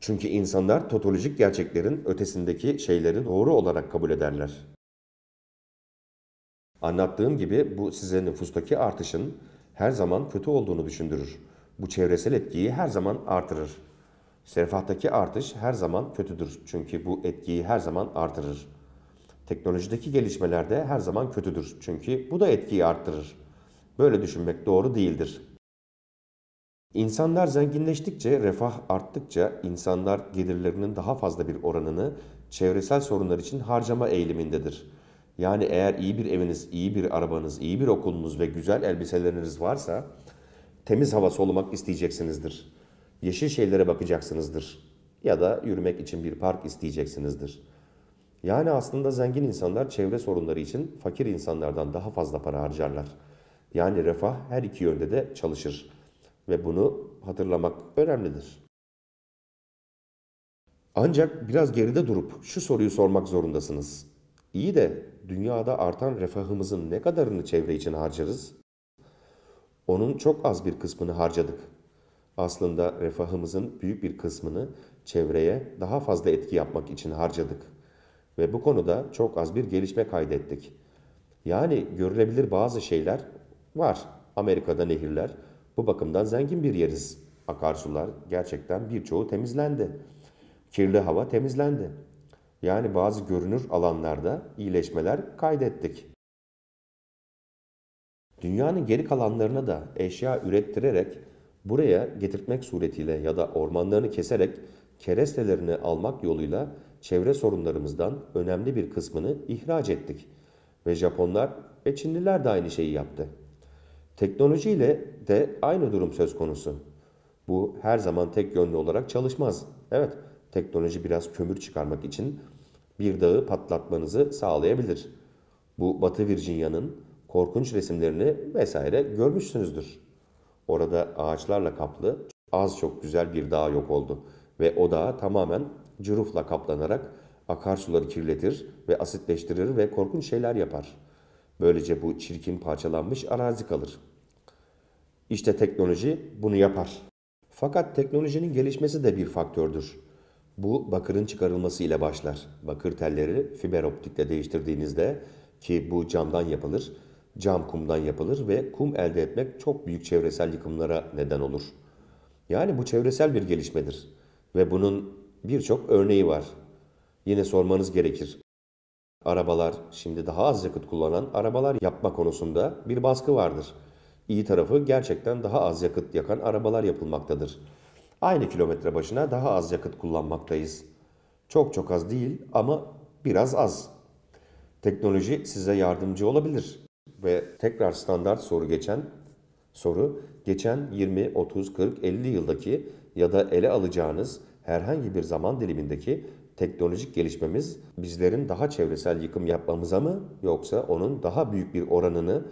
Çünkü insanlar totolojik gerçeklerin ötesindeki şeyleri doğru olarak kabul ederler. Anlattığım gibi bu size nüfustaki artışın her zaman kötü olduğunu düşündürür. Bu çevresel etkiyi her zaman artırır. Serfahtaki artış her zaman kötüdür çünkü bu etkiyi her zaman artırır. Teknolojideki gelişmeler de her zaman kötüdür çünkü bu da etkiyi artırır. Böyle düşünmek doğru değildir. İnsanlar zenginleştikçe, refah arttıkça insanlar gelirlerinin daha fazla bir oranını çevresel sorunlar için harcama eğilimindedir. Yani eğer iyi bir eviniz, iyi bir arabanız, iyi bir okulunuz ve güzel elbiseleriniz varsa temiz hava solumak isteyeceksinizdir. Yeşil şeylere bakacaksınızdır. Ya da yürümek için bir park isteyeceksinizdir. Yani aslında zengin insanlar çevre sorunları için fakir insanlardan daha fazla para harcarlar. Yani refah her iki yönde de çalışır ve bunu hatırlamak önemlidir. Ancak biraz geride durup şu soruyu sormak zorundasınız. İyi de dünyada artan refahımızın ne kadarını çevre için harcarız? Onun çok az bir kısmını harcadık. Aslında refahımızın büyük bir kısmını çevreye daha fazla etki yapmak için harcadık ve bu konuda çok az bir gelişme kaydettik. Yani görülebilir bazı şeyler var. Amerika'da nehirler. Bu bakımdan zengin bir yeriz. Akarsular gerçekten birçoğu temizlendi. Kirli hava temizlendi. Yani bazı görünür alanlarda iyileşmeler kaydettik. Dünyanın geri kalanlarına da eşya ürettirerek buraya getirtmek suretiyle ya da ormanlarını keserek kerestelerini almak yoluyla çevre sorunlarımızdan önemli bir kısmını ihraç ettik. Ve Japonlar ve Çinliler de aynı şeyi yaptı. Teknolojiyle de aynı durum söz konusu. Bu her zaman tek yönlü olarak çalışmaz. Evet, teknoloji biraz kömür çıkarmak için bir dağı patlatmanızı sağlayabilir. Bu Batı Virginia'nın korkunç resimlerini vesaire görmüşsünüzdür. Orada ağaçlarla kaplı az çok güzel bir dağ yok oldu ve o dağ tamamen cürufla kaplanarak akarsuları kirletir ve asitleştirir ve korkunç şeyler yapar. Böylece bu çirkin parçalanmış arazi kalır.'' İşte teknoloji bunu yapar. Fakat teknolojinin gelişmesi de bir faktördür. Bu bakırın çıkarılması ile başlar. Bakır telleri fiber optikle değiştirdiğinizde ki bu camdan yapılır, cam kumdan yapılır ve kum elde etmek çok büyük çevresel yıkımlara neden olur. Yani bu çevresel bir gelişmedir ve bunun birçok örneği var. Yine sormanız gerekir. Arabalar, şimdi daha az yakıt kullanan arabalar yapma konusunda bir baskı vardır. İyi tarafı gerçekten daha az yakıt yakan arabalar yapılmaktadır. Aynı kilometre başına daha az yakıt kullanmaktayız. Çok çok az değil ama biraz az. Teknoloji size yardımcı olabilir. Ve tekrar standart soru geçen soru geçen 20, 30, 40, 50 yıldaki ya da ele alacağınız herhangi bir zaman dilimindeki teknolojik gelişmemiz bizlerin daha çevresel yıkım yapmamıza mı yoksa onun daha büyük bir oranını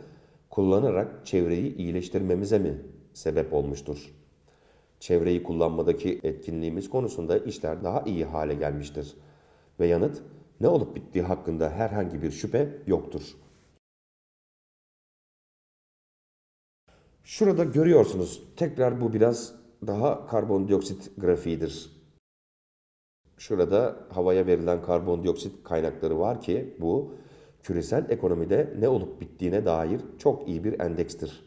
kullanarak çevreyi iyileştirmemize mi sebep olmuştur? Çevreyi kullanmadaki etkinliğimiz konusunda işler daha iyi hale gelmiştir ve yanıt ne olup bittiği hakkında herhangi bir şüphe yoktur. Şurada görüyorsunuz tekrar bu biraz daha karbondioksit grafiğidir. Şurada havaya verilen karbondioksit kaynakları var ki bu küresel ekonomide ne olup bittiğine dair çok iyi bir endekstir.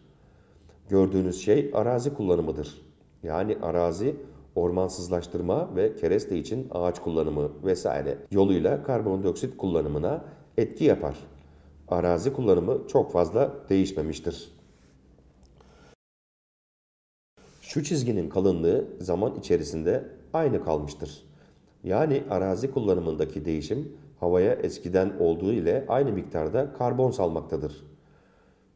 Gördüğünüz şey arazi kullanımıdır. Yani arazi ormansızlaştırma ve kereste için ağaç kullanımı vesaire yoluyla karbondioksit kullanımına etki yapar. Arazi kullanımı çok fazla değişmemiştir. Şu çizginin kalınlığı zaman içerisinde aynı kalmıştır. Yani arazi kullanımındaki değişim havaya eskiden olduğu ile aynı miktarda karbon salmaktadır.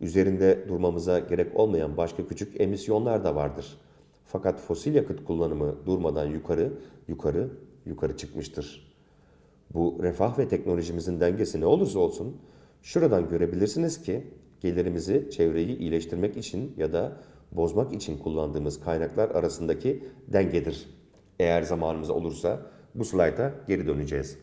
Üzerinde durmamıza gerek olmayan başka küçük emisyonlar da vardır. Fakat fosil yakıt kullanımı durmadan yukarı, yukarı, yukarı çıkmıştır. Bu refah ve teknolojimizin dengesi ne olursa olsun şuradan görebilirsiniz ki gelirimizi çevreyi iyileştirmek için ya da bozmak için kullandığımız kaynaklar arasındaki dengedir. Eğer zamanımız olursa bu slayta geri döneceğiz.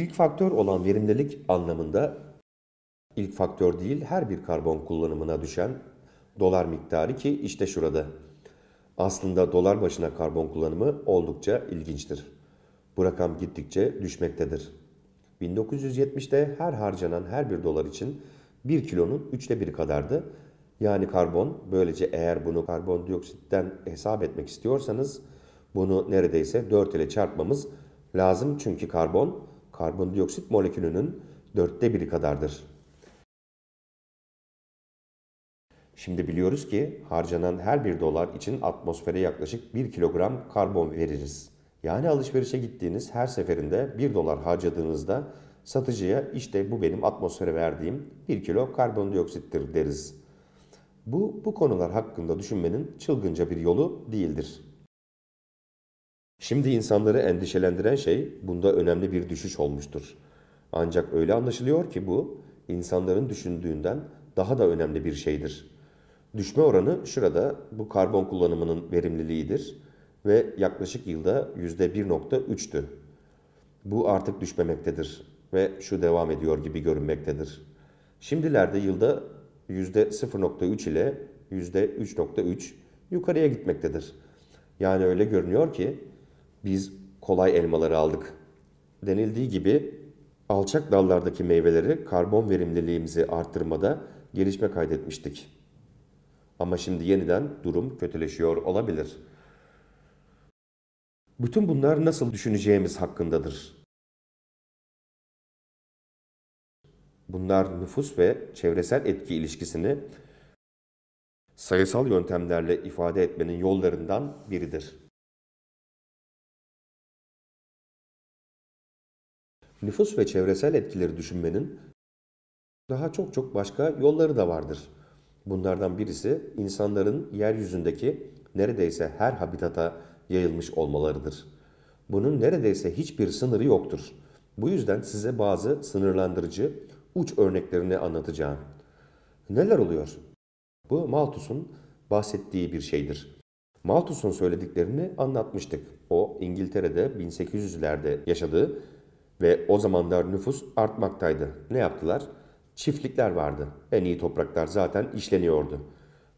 İlk faktör olan verimlilik anlamında ilk faktör değil her bir karbon kullanımına düşen dolar miktarı ki işte şurada. Aslında dolar başına karbon kullanımı oldukça ilginçtir. Bu rakam gittikçe düşmektedir. 1970'te her harcanan her bir dolar için 1 kilonun üçte biri kadardı. Yani karbon, böylece eğer bunu karbondioksitten hesap etmek istiyorsanız bunu neredeyse 4 ile çarpmamız lazım. Çünkü karbon karbondioksit molekülünün dörtte biri kadardır. Şimdi biliyoruz ki harcanan her bir dolar için atmosfere yaklaşık 1 kilogram karbon veririz. Yani alışverişe gittiğiniz her seferinde 1 dolar harcadığınızda satıcıya işte bu benim atmosfere verdiğim 1 kilo karbondioksittir deriz. Bu, bu konular hakkında düşünmenin çılgınca bir yolu değildir. Şimdi insanları endişelendiren şey bunda önemli bir düşüş olmuştur. Ancak öyle anlaşılıyor ki bu insanların düşündüğünden daha da önemli bir şeydir. Düşme oranı şurada bu karbon kullanımının verimliliğidir ve yaklaşık yılda %1.3'tü. Bu artık düşmemektedir ve şu devam ediyor gibi görünmektedir. Şimdilerde yılda %0.3 ile %3.3 yukarıya gitmektedir. Yani öyle görünüyor ki biz kolay elmaları aldık. Denildiği gibi alçak dallardaki meyveleri karbon verimliliğimizi arttırmada gelişme kaydetmiştik. Ama şimdi yeniden durum kötüleşiyor olabilir. Bütün bunlar nasıl düşüneceğimiz hakkındadır. Bunlar nüfus ve çevresel etki ilişkisini sayısal yöntemlerle ifade etmenin yollarından biridir. nüfus ve çevresel etkileri düşünmenin daha çok çok başka yolları da vardır. Bunlardan birisi insanların yeryüzündeki neredeyse her habitata yayılmış olmalarıdır. Bunun neredeyse hiçbir sınırı yoktur. Bu yüzden size bazı sınırlandırıcı uç örneklerini anlatacağım. Neler oluyor? Bu Malthus'un bahsettiği bir şeydir. Malthus'un söylediklerini anlatmıştık. O İngiltere'de 1800'lerde yaşadığı ve o zamanlar nüfus artmaktaydı. Ne yaptılar? Çiftlikler vardı. En iyi topraklar zaten işleniyordu.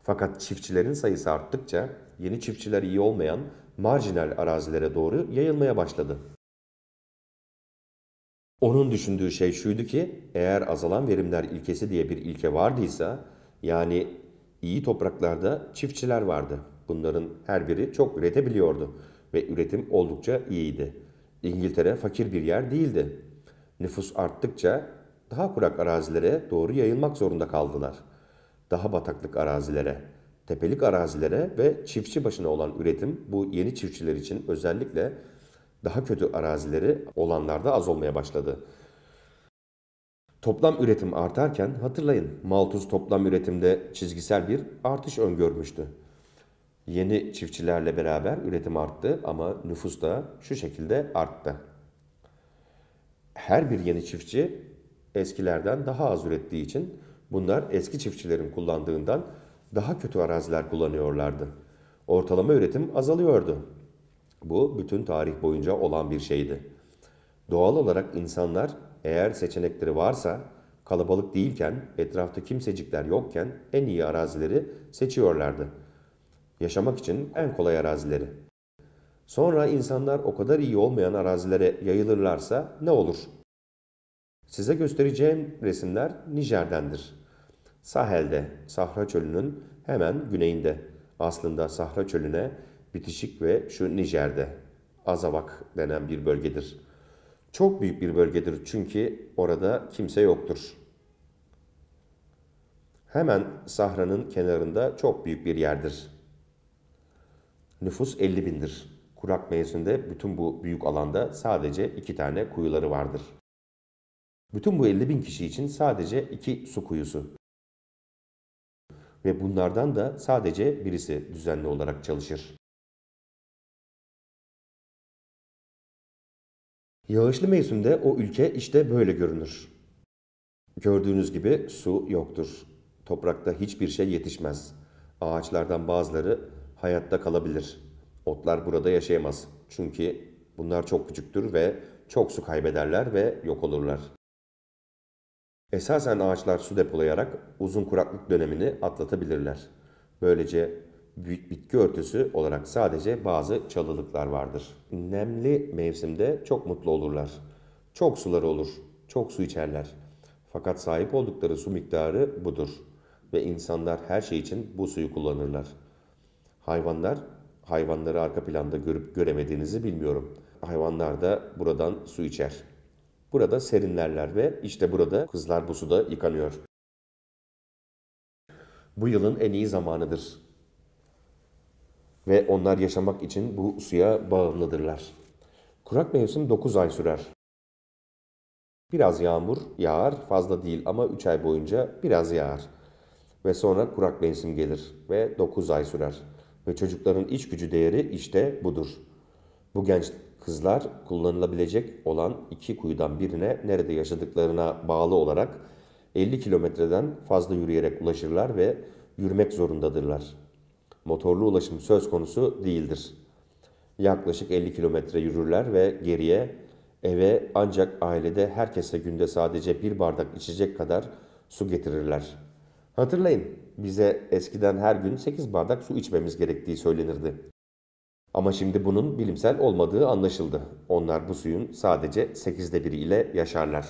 Fakat çiftçilerin sayısı arttıkça yeni çiftçiler iyi olmayan marjinal arazilere doğru yayılmaya başladı. Onun düşündüğü şey şuydu ki eğer azalan verimler ilkesi diye bir ilke vardıysa yani iyi topraklarda çiftçiler vardı. Bunların her biri çok üretebiliyordu ve üretim oldukça iyiydi. İngiltere fakir bir yer değildi. Nüfus arttıkça daha kurak arazilere doğru yayılmak zorunda kaldılar. Daha bataklık arazilere, tepelik arazilere ve çiftçi başına olan üretim bu yeni çiftçiler için özellikle daha kötü arazileri olanlarda az olmaya başladı. Toplam üretim artarken hatırlayın Malthus toplam üretimde çizgisel bir artış öngörmüştü. Yeni çiftçilerle beraber üretim arttı ama nüfus da şu şekilde arttı. Her bir yeni çiftçi eskilerden daha az ürettiği için bunlar eski çiftçilerin kullandığından daha kötü araziler kullanıyorlardı. Ortalama üretim azalıyordu. Bu bütün tarih boyunca olan bir şeydi. Doğal olarak insanlar eğer seçenekleri varsa kalabalık değilken, etrafta kimsecikler yokken en iyi arazileri seçiyorlardı.'' Yaşamak için en kolay arazileri. Sonra insanlar o kadar iyi olmayan arazilere yayılırlarsa ne olur? Size göstereceğim resimler Nijer'dendir. Sahel'de, Sahra Çölü'nün hemen güneyinde. Aslında Sahra Çölü'ne bitişik ve şu Nijer'de. Azavak denen bir bölgedir. Çok büyük bir bölgedir çünkü orada kimse yoktur. Hemen Sahra'nın kenarında çok büyük bir yerdir nüfus 50 bindir. Kurak mevsimde bütün bu büyük alanda sadece iki tane kuyuları vardır. Bütün bu 50 bin kişi için sadece iki su kuyusu. Ve bunlardan da sadece birisi düzenli olarak çalışır. Yağışlı mevsimde o ülke işte böyle görünür. Gördüğünüz gibi su yoktur. Toprakta hiçbir şey yetişmez. Ağaçlardan bazıları hayatta kalabilir. Otlar burada yaşayamaz. Çünkü bunlar çok küçüktür ve çok su kaybederler ve yok olurlar. Esasen ağaçlar su depolayarak uzun kuraklık dönemini atlatabilirler. Böylece büyük bitki örtüsü olarak sadece bazı çalılıklar vardır. Nemli mevsimde çok mutlu olurlar. Çok suları olur, çok su içerler. Fakat sahip oldukları su miktarı budur ve insanlar her şey için bu suyu kullanırlar. Hayvanlar, hayvanları arka planda görüp göremediğinizi bilmiyorum. Hayvanlar da buradan su içer. Burada serinlerler ve işte burada kızlar bu suda yıkanıyor. Bu yılın en iyi zamanıdır. Ve onlar yaşamak için bu suya bağımlıdırlar. Kurak mevsim 9 ay sürer. Biraz yağmur yağar, fazla değil ama 3 ay boyunca biraz yağar. Ve sonra kurak mevsim gelir ve 9 ay sürer. Ve çocukların iç gücü değeri işte budur. Bu genç kızlar kullanılabilecek olan iki kuyudan birine nerede yaşadıklarına bağlı olarak 50 kilometreden fazla yürüyerek ulaşırlar ve yürümek zorundadırlar. Motorlu ulaşım söz konusu değildir. Yaklaşık 50 kilometre yürürler ve geriye eve ancak ailede herkese günde sadece bir bardak içecek kadar su getirirler.'' Hatırlayın, bize eskiden her gün 8 bardak su içmemiz gerektiği söylenirdi. Ama şimdi bunun bilimsel olmadığı anlaşıldı. Onlar bu suyun sadece 8'de biri ile yaşarlar.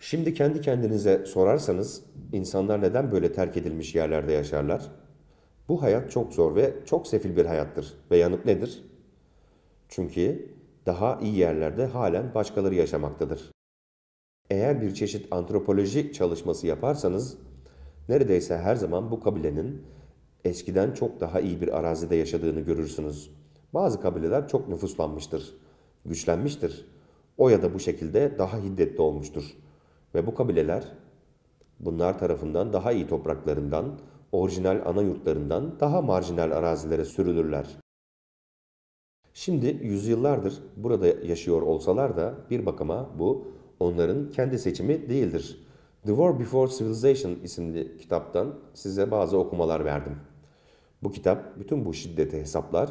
Şimdi kendi kendinize sorarsanız insanlar neden böyle terk edilmiş yerlerde yaşarlar? Bu hayat çok zor ve çok sefil bir hayattır. Ve yanıt nedir? Çünkü daha iyi yerlerde halen başkaları yaşamaktadır. Eğer bir çeşit antropoloji çalışması yaparsanız neredeyse her zaman bu kabilenin eskiden çok daha iyi bir arazide yaşadığını görürsünüz. Bazı kabileler çok nüfuslanmıştır, güçlenmiştir. O ya da bu şekilde daha hiddetli olmuştur. Ve bu kabileler bunlar tarafından daha iyi topraklarından, orijinal ana yurtlarından daha marjinal arazilere sürülürler. Şimdi yüzyıllardır burada yaşıyor olsalar da bir bakıma bu onların kendi seçimi değildir. The War Before Civilization isimli kitaptan size bazı okumalar verdim. Bu kitap bütün bu şiddeti hesaplar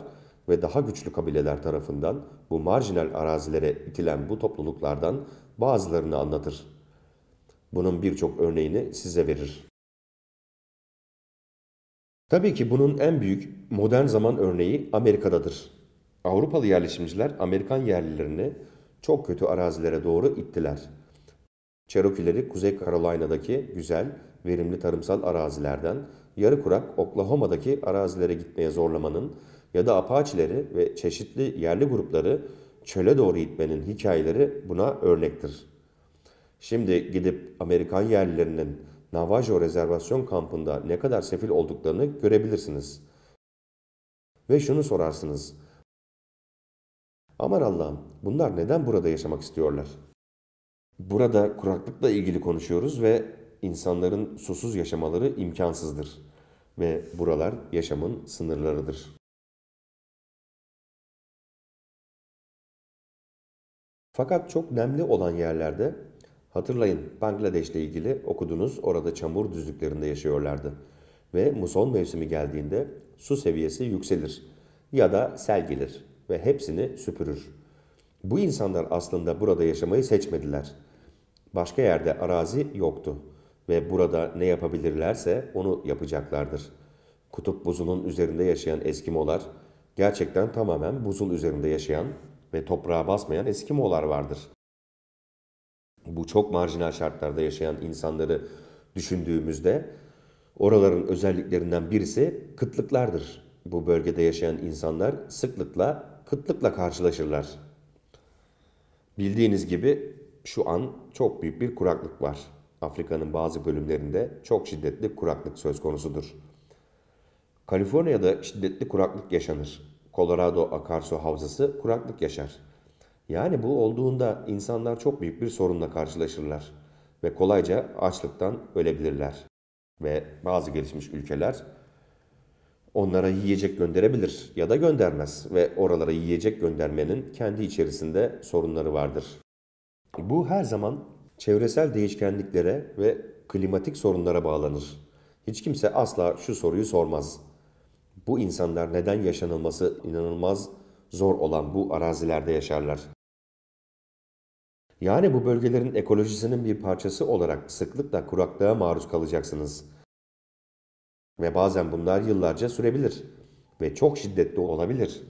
ve daha güçlü kabileler tarafından bu marjinal arazilere itilen bu topluluklardan bazılarını anlatır. Bunun birçok örneğini size verir. Tabii ki bunun en büyük modern zaman örneği Amerika'dadır. Avrupalı yerleşimciler Amerikan yerlilerini çok kötü arazilere doğru ittiler. Cherokee'leri Kuzey Carolina'daki güzel, verimli tarımsal arazilerden yarı kurak Oklahoma'daki arazilere gitmeye zorlamanın ya da Apache'leri ve çeşitli yerli grupları çöle doğru itmenin hikayeleri buna örnektir. Şimdi gidip Amerikan yerlilerinin Navajo rezervasyon kampında ne kadar sefil olduklarını görebilirsiniz. Ve şunu sorarsınız. Aman Allah'ım bunlar neden burada yaşamak istiyorlar? Burada kuraklıkla ilgili konuşuyoruz ve insanların susuz yaşamaları imkansızdır. Ve buralar yaşamın sınırlarıdır. Fakat çok nemli olan yerlerde, hatırlayın Bangladeş'le ilgili okudunuz orada çamur düzlüklerinde yaşıyorlardı. Ve muson mevsimi geldiğinde su seviyesi yükselir ya da sel gelir ve hepsini süpürür. Bu insanlar aslında burada yaşamayı seçmediler. Başka yerde arazi yoktu ve burada ne yapabilirlerse onu yapacaklardır. Kutup buzunun üzerinde yaşayan Eskimolar, gerçekten tamamen buzun üzerinde yaşayan ve toprağa basmayan Eskimolar vardır. Bu çok marjinal şartlarda yaşayan insanları düşündüğümüzde oraların özelliklerinden birisi kıtlıklardır. Bu bölgede yaşayan insanlar sıklıkla kıtlıkla karşılaşırlar. Bildiğiniz gibi şu an çok büyük bir kuraklık var. Afrika'nın bazı bölümlerinde çok şiddetli kuraklık söz konusudur. Kaliforniya'da şiddetli kuraklık yaşanır. Colorado akarsu havzası kuraklık yaşar. Yani bu olduğunda insanlar çok büyük bir sorunla karşılaşırlar ve kolayca açlıktan ölebilirler. Ve bazı gelişmiş ülkeler onlara yiyecek gönderebilir ya da göndermez ve oralara yiyecek göndermenin kendi içerisinde sorunları vardır. Bu her zaman çevresel değişkenliklere ve klimatik sorunlara bağlanır. Hiç kimse asla şu soruyu sormaz. Bu insanlar neden yaşanılması inanılmaz zor olan bu arazilerde yaşarlar? Yani bu bölgelerin ekolojisinin bir parçası olarak sıklıkla kuraklığa maruz kalacaksınız ve bazen bunlar yıllarca sürebilir ve çok şiddetli olabilir.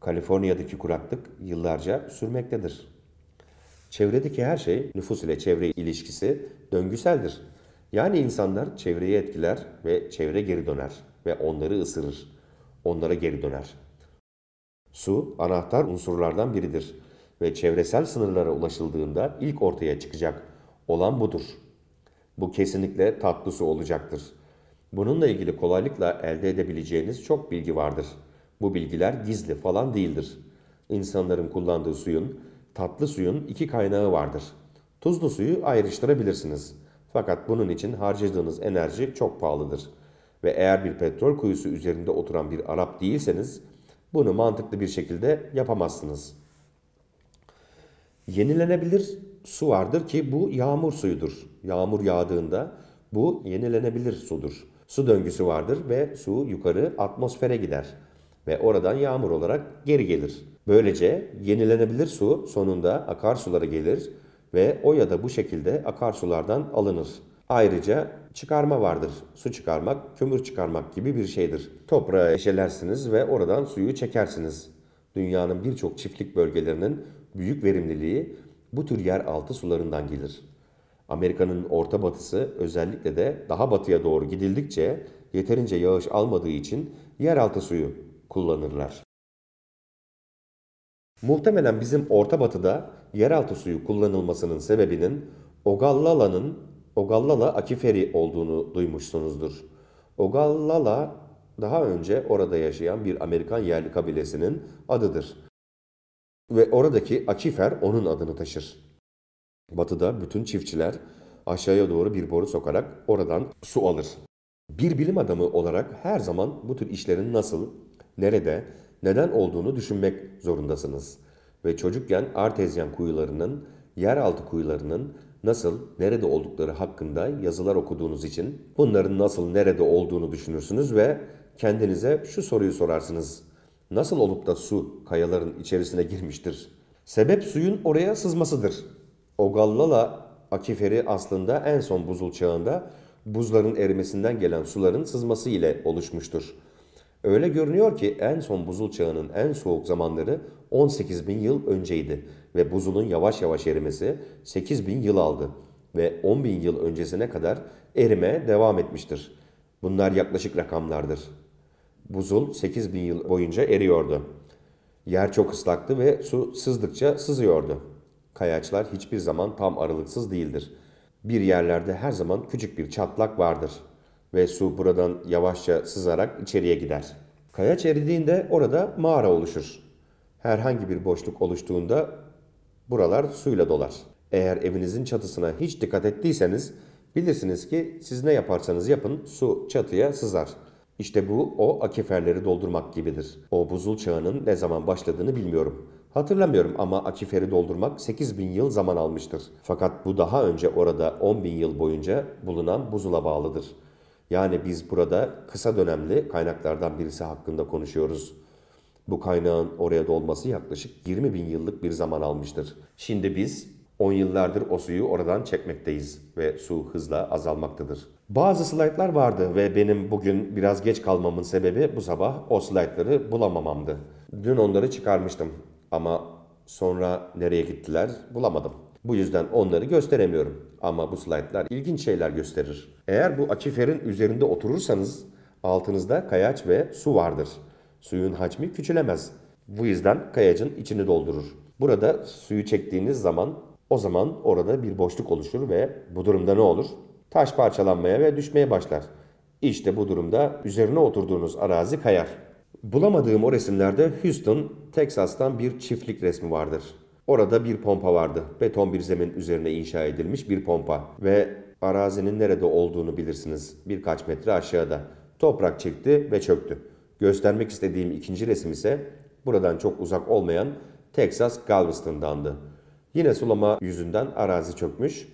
Kaliforniya'daki kuraklık yıllarca sürmektedir. Çevredeki her şey nüfus ile çevre ilişkisi döngüseldir. Yani insanlar çevreyi etkiler ve çevre geri döner ve onları ısırır. Onlara geri döner. Su anahtar unsurlardan biridir ve çevresel sınırlara ulaşıldığında ilk ortaya çıkacak Olan budur. Bu kesinlikle tatlısı olacaktır. Bununla ilgili kolaylıkla elde edebileceğiniz çok bilgi vardır. Bu bilgiler gizli falan değildir. İnsanların kullandığı suyun, tatlı suyun iki kaynağı vardır. Tuzlu suyu ayrıştırabilirsiniz. Fakat bunun için harcadığınız enerji çok pahalıdır. Ve eğer bir petrol kuyusu üzerinde oturan bir Arap değilseniz bunu mantıklı bir şekilde yapamazsınız. Yenilenebilir su vardır ki bu yağmur suyudur. Yağmur yağdığında bu yenilenebilir sudur. Su döngüsü vardır ve su yukarı atmosfere gider ve oradan yağmur olarak geri gelir. Böylece yenilenebilir su sonunda akarsulara gelir ve o ya da bu şekilde akarsulardan alınır. Ayrıca çıkarma vardır. Su çıkarmak, kömür çıkarmak gibi bir şeydir. Toprağı eşelersiniz ve oradan suyu çekersiniz. Dünyanın birçok çiftlik bölgelerinin büyük verimliliği bu tür yer altı sularından gelir. Amerika'nın orta batısı özellikle de daha batıya doğru gidildikçe yeterince yağış almadığı için yeraltı suyu kullanırlar. Muhtemelen bizim orta batıda yeraltı suyu kullanılmasının sebebinin Ogallala'nın Ogallala akiferi olduğunu duymuşsunuzdur. Ogallala daha önce orada yaşayan bir Amerikan yerli kabilesinin adıdır. Ve oradaki akifer onun adını taşır. Batıda bütün çiftçiler aşağıya doğru bir boru sokarak oradan su alır. Bir bilim adamı olarak her zaman bu tür işlerin nasıl, nerede, neden olduğunu düşünmek zorundasınız. Ve çocukken artezyen kuyularının, yeraltı kuyularının nasıl, nerede oldukları hakkında yazılar okuduğunuz için bunların nasıl, nerede olduğunu düşünürsünüz ve kendinize şu soruyu sorarsınız. Nasıl olup da su kayaların içerisine girmiştir? Sebep suyun oraya sızmasıdır. Ogallala akiferi aslında en son buzul çağında buzların erimesinden gelen suların sızması ile oluşmuştur. Öyle görünüyor ki en son buzul çağının en soğuk zamanları 18 bin yıl önceydi ve buzulun yavaş yavaş erimesi 8 bin yıl aldı ve 10 bin yıl öncesine kadar erime devam etmiştir. Bunlar yaklaşık rakamlardır. Buzul 8 bin yıl boyunca eriyordu. Yer çok ıslaktı ve su sızdıkça sızıyordu. Kayaçlar hiçbir zaman tam aralıksız değildir. Bir yerlerde her zaman küçük bir çatlak vardır ve su buradan yavaşça sızarak içeriye gider. Kayaç eridiğinde orada mağara oluşur. Herhangi bir boşluk oluştuğunda buralar suyla dolar. Eğer evinizin çatısına hiç dikkat ettiyseniz bilirsiniz ki siz ne yaparsanız yapın su çatıya sızar.'' İşte bu o akiferleri doldurmak gibidir. O buzul çağının ne zaman başladığını bilmiyorum. Hatırlamıyorum ama akiferi doldurmak 8 bin yıl zaman almıştır. Fakat bu daha önce orada 10 bin yıl boyunca bulunan buzula bağlıdır. Yani biz burada kısa dönemli kaynaklardan birisi hakkında konuşuyoruz. Bu kaynağın oraya dolması yaklaşık 20 bin yıllık bir zaman almıştır. Şimdi biz 10 yıllardır o suyu oradan çekmekteyiz ve su hızla azalmaktadır. Bazı slaytlar vardı ve benim bugün biraz geç kalmamın sebebi bu sabah o slaytları bulamamamdı. Dün onları çıkarmıştım ama sonra nereye gittiler bulamadım. Bu yüzden onları gösteremiyorum ama bu slaytlar ilginç şeyler gösterir. Eğer bu akiferin üzerinde oturursanız altınızda kayaç ve su vardır. Suyun hacmi küçülemez. Bu yüzden kayacın içini doldurur. Burada suyu çektiğiniz zaman o zaman orada bir boşluk oluşur ve bu durumda ne olur? Taş parçalanmaya ve düşmeye başlar. İşte bu durumda üzerine oturduğunuz arazi kayar. Bulamadığım o resimlerde Houston, Texas'tan bir çiftlik resmi vardır. Orada bir pompa vardı. Beton bir zemin üzerine inşa edilmiş bir pompa ve arazinin nerede olduğunu bilirsiniz. Birkaç metre aşağıda. Toprak çekti ve çöktü. Göstermek istediğim ikinci resim ise buradan çok uzak olmayan Texas Galveston'dandı. Yine sulama yüzünden arazi çökmüş.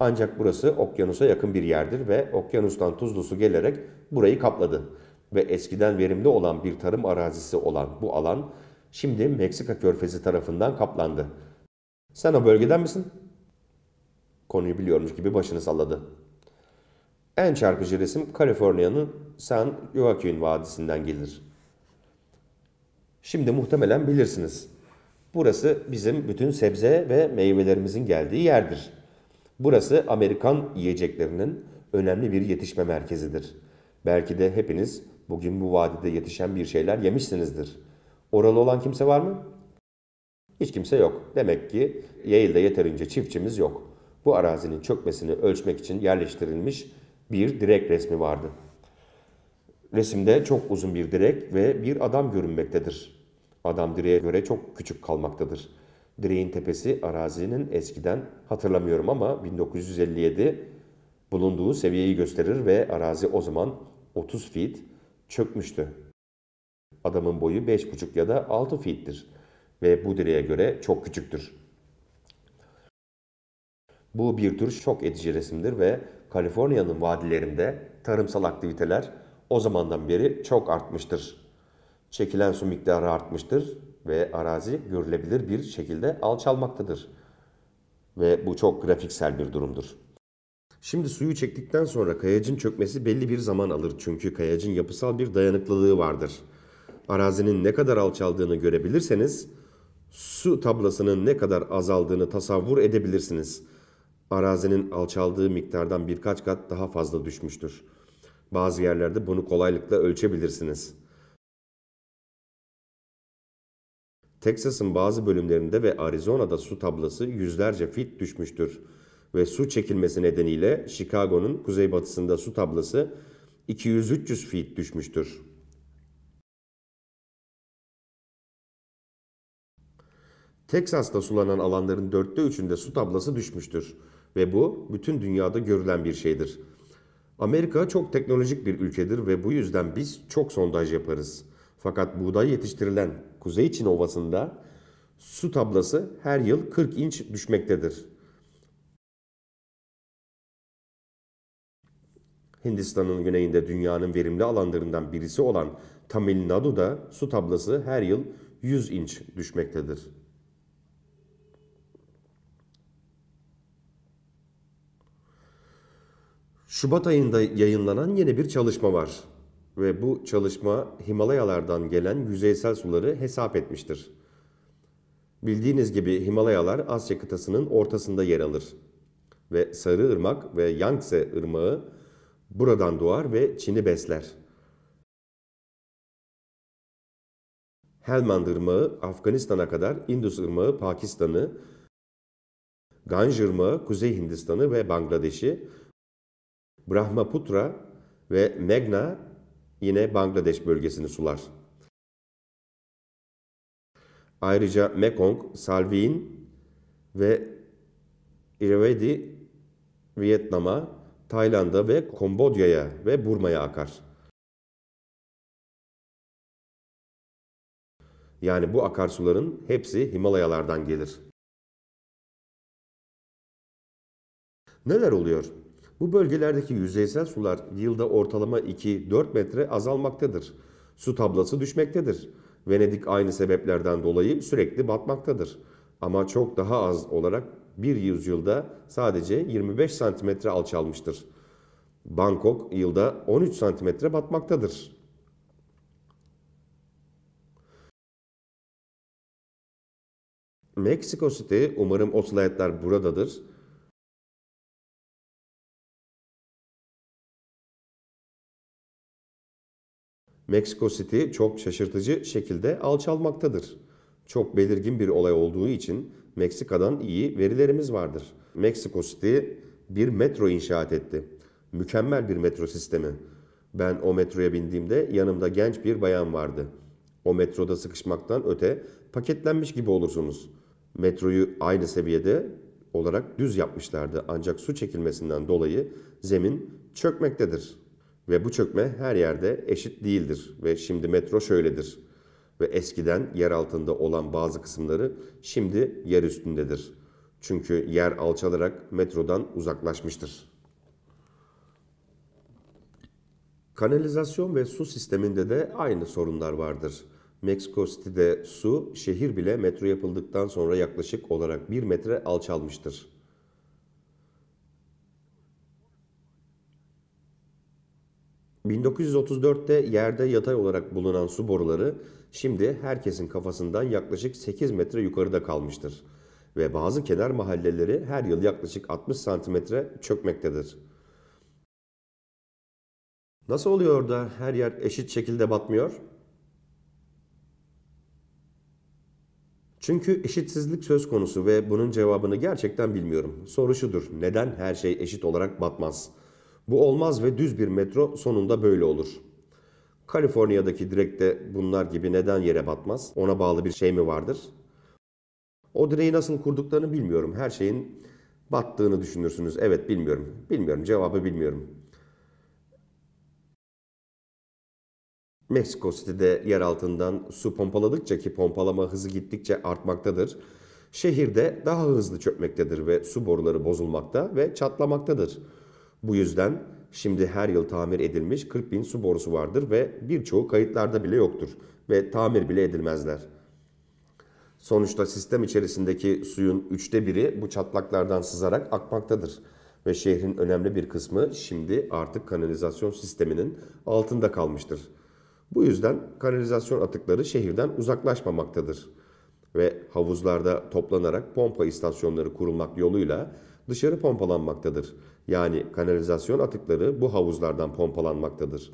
Ancak burası okyanusa yakın bir yerdir ve okyanustan tuzlu su gelerek burayı kapladı. Ve eskiden verimli olan bir tarım arazisi olan bu alan şimdi Meksika körfezi tarafından kaplandı. Sen o bölgeden misin? Konuyu biliyormuş gibi başını salladı. En çarpıcı resim Kaliforniya'nın San Joaquin Vadisi'nden gelir. Şimdi muhtemelen bilirsiniz. Burası bizim bütün sebze ve meyvelerimizin geldiği yerdir. Burası Amerikan yiyeceklerinin önemli bir yetişme merkezidir. Belki de hepiniz bugün bu vadide yetişen bir şeyler yemişsinizdir. Oralı olan kimse var mı? Hiç kimse yok. Demek ki Yale'de yeterince çiftçimiz yok. Bu arazinin çökmesini ölçmek için yerleştirilmiş bir direk resmi vardı. Resimde çok uzun bir direk ve bir adam görünmektedir. Adam direğe göre çok küçük kalmaktadır. Direğin tepesi arazinin eskiden hatırlamıyorum ama 1957 bulunduğu seviyeyi gösterir ve arazi o zaman 30 feet çökmüştü. Adamın boyu 5,5 ya da 6 feet'tir ve bu direğe göre çok küçüktür. Bu bir tür şok edici resimdir ve Kaliforniya'nın vadilerinde tarımsal aktiviteler o zamandan beri çok artmıştır çekilen su miktarı artmıştır ve arazi görülebilir bir şekilde alçalmaktadır. Ve bu çok grafiksel bir durumdur. Şimdi suyu çektikten sonra kayacın çökmesi belli bir zaman alır çünkü kayacın yapısal bir dayanıklılığı vardır. Arazinin ne kadar alçaldığını görebilirseniz su tablasının ne kadar azaldığını tasavvur edebilirsiniz. Arazinin alçaldığı miktardan birkaç kat daha fazla düşmüştür. Bazı yerlerde bunu kolaylıkla ölçebilirsiniz.'' Texas'ın bazı bölümlerinde ve Arizona'da su tablası yüzlerce fit düşmüştür ve su çekilmesi nedeniyle Chicago'nun kuzeybatısında su tablası 200-300 fit düşmüştür. Texas'ta sulanan alanların dörtte üçünde su tablası düşmüştür ve bu bütün dünyada görülen bir şeydir. Amerika çok teknolojik bir ülkedir ve bu yüzden biz çok sondaj yaparız. Fakat buğday yetiştirilen Kuzey Çin Ovası'nda su tablası her yıl 40 inç düşmektedir. Hindistan'ın güneyinde dünyanın verimli alanlarından birisi olan Tamil Nadu'da su tablası her yıl 100 inç düşmektedir. Şubat ayında yayınlanan yeni bir çalışma var ve bu çalışma Himalayalardan gelen yüzeysel suları hesap etmiştir. Bildiğiniz gibi Himalayalar Asya kıtasının ortasında yer alır ve Sarı Irmak ve Yangtze Irmağı buradan doğar ve Çin'i besler. Helmand Irmağı Afganistan'a kadar, Indus Irmağı Pakistan'ı, Ganj Irmağı Kuzey Hindistan'ı ve Bangladeş'i, Brahmaputra ve Megna yine Bangladeş bölgesini sular. Ayrıca Mekong, Salween ve Irrawaddy Vietnam'a, Tayland'a ve Kambodya'ya ve Burma'ya akar. Yani bu akarsuların hepsi Himalayalardan gelir. Neler oluyor? Bu bölgelerdeki yüzeysel sular yılda ortalama 2-4 metre azalmaktadır. Su tablası düşmektedir. Venedik aynı sebeplerden dolayı sürekli batmaktadır. Ama çok daha az olarak bir yüzyılda sadece 25 santimetre alçalmıştır. Bangkok yılda 13 santimetre batmaktadır. Meksiko City, umarım o slaytlar buradadır. Meksiko City çok şaşırtıcı şekilde alçalmaktadır. Çok belirgin bir olay olduğu için Meksika'dan iyi verilerimiz vardır. Meksiko City bir metro inşaat etti. Mükemmel bir metro sistemi. Ben o metroya bindiğimde yanımda genç bir bayan vardı. O metroda sıkışmaktan öte paketlenmiş gibi olursunuz. Metroyu aynı seviyede olarak düz yapmışlardı ancak su çekilmesinden dolayı zemin çökmektedir.'' Ve bu çökme her yerde eşit değildir ve şimdi metro şöyledir ve eskiden yer altında olan bazı kısımları şimdi yer üstündedir. Çünkü yer alçalarak metrodan uzaklaşmıştır. Kanalizasyon ve su sisteminde de aynı sorunlar vardır. Meksiko City'de su, şehir bile metro yapıldıktan sonra yaklaşık olarak 1 metre alçalmıştır. 1934'te yerde yatay olarak bulunan su boruları şimdi herkesin kafasından yaklaşık 8 metre yukarıda kalmıştır ve bazı kenar mahalleleri her yıl yaklaşık 60 santimetre çökmektedir. Nasıl oluyor da her yer eşit şekilde batmıyor? Çünkü eşitsizlik söz konusu ve bunun cevabını gerçekten bilmiyorum. Soru şudur, neden her şey eşit olarak batmaz?'' Bu olmaz ve düz bir metro sonunda böyle olur. Kaliforniya'daki direkte bunlar gibi neden yere batmaz? Ona bağlı bir şey mi vardır? O direği nasıl kurduklarını bilmiyorum. Her şeyin battığını düşünürsünüz. Evet bilmiyorum. Bilmiyorum. Cevabı bilmiyorum. Meksiko City'de yer altından su pompaladıkça ki pompalama hızı gittikçe artmaktadır. Şehirde daha hızlı çökmektedir ve su boruları bozulmakta ve çatlamaktadır. Bu yüzden şimdi her yıl tamir edilmiş 40 bin su borusu vardır ve birçoğu kayıtlarda bile yoktur ve tamir bile edilmezler. Sonuçta sistem içerisindeki suyun üçte biri bu çatlaklardan sızarak akmaktadır ve şehrin önemli bir kısmı şimdi artık kanalizasyon sisteminin altında kalmıştır. Bu yüzden kanalizasyon atıkları şehirden uzaklaşmamaktadır ve havuzlarda toplanarak pompa istasyonları kurulmak yoluyla dışarı pompalanmaktadır yani kanalizasyon atıkları bu havuzlardan pompalanmaktadır.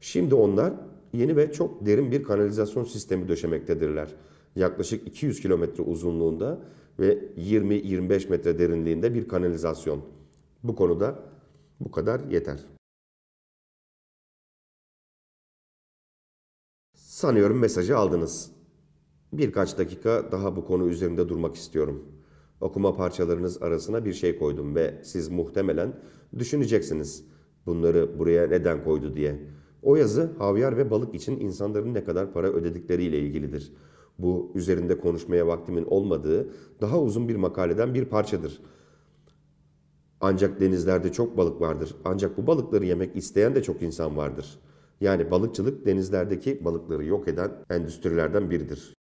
Şimdi onlar yeni ve çok derin bir kanalizasyon sistemi döşemektedirler. Yaklaşık 200 kilometre uzunluğunda ve 20-25 metre derinliğinde bir kanalizasyon. Bu konuda bu kadar yeter. Sanıyorum mesajı aldınız. Birkaç dakika daha bu konu üzerinde durmak istiyorum okuma parçalarınız arasına bir şey koydum ve siz muhtemelen düşüneceksiniz bunları buraya neden koydu diye. O yazı havyar ve balık için insanların ne kadar para ödedikleriyle ilgilidir. Bu üzerinde konuşmaya vaktimin olmadığı daha uzun bir makaleden bir parçadır. Ancak denizlerde çok balık vardır. Ancak bu balıkları yemek isteyen de çok insan vardır. Yani balıkçılık denizlerdeki balıkları yok eden endüstrilerden biridir.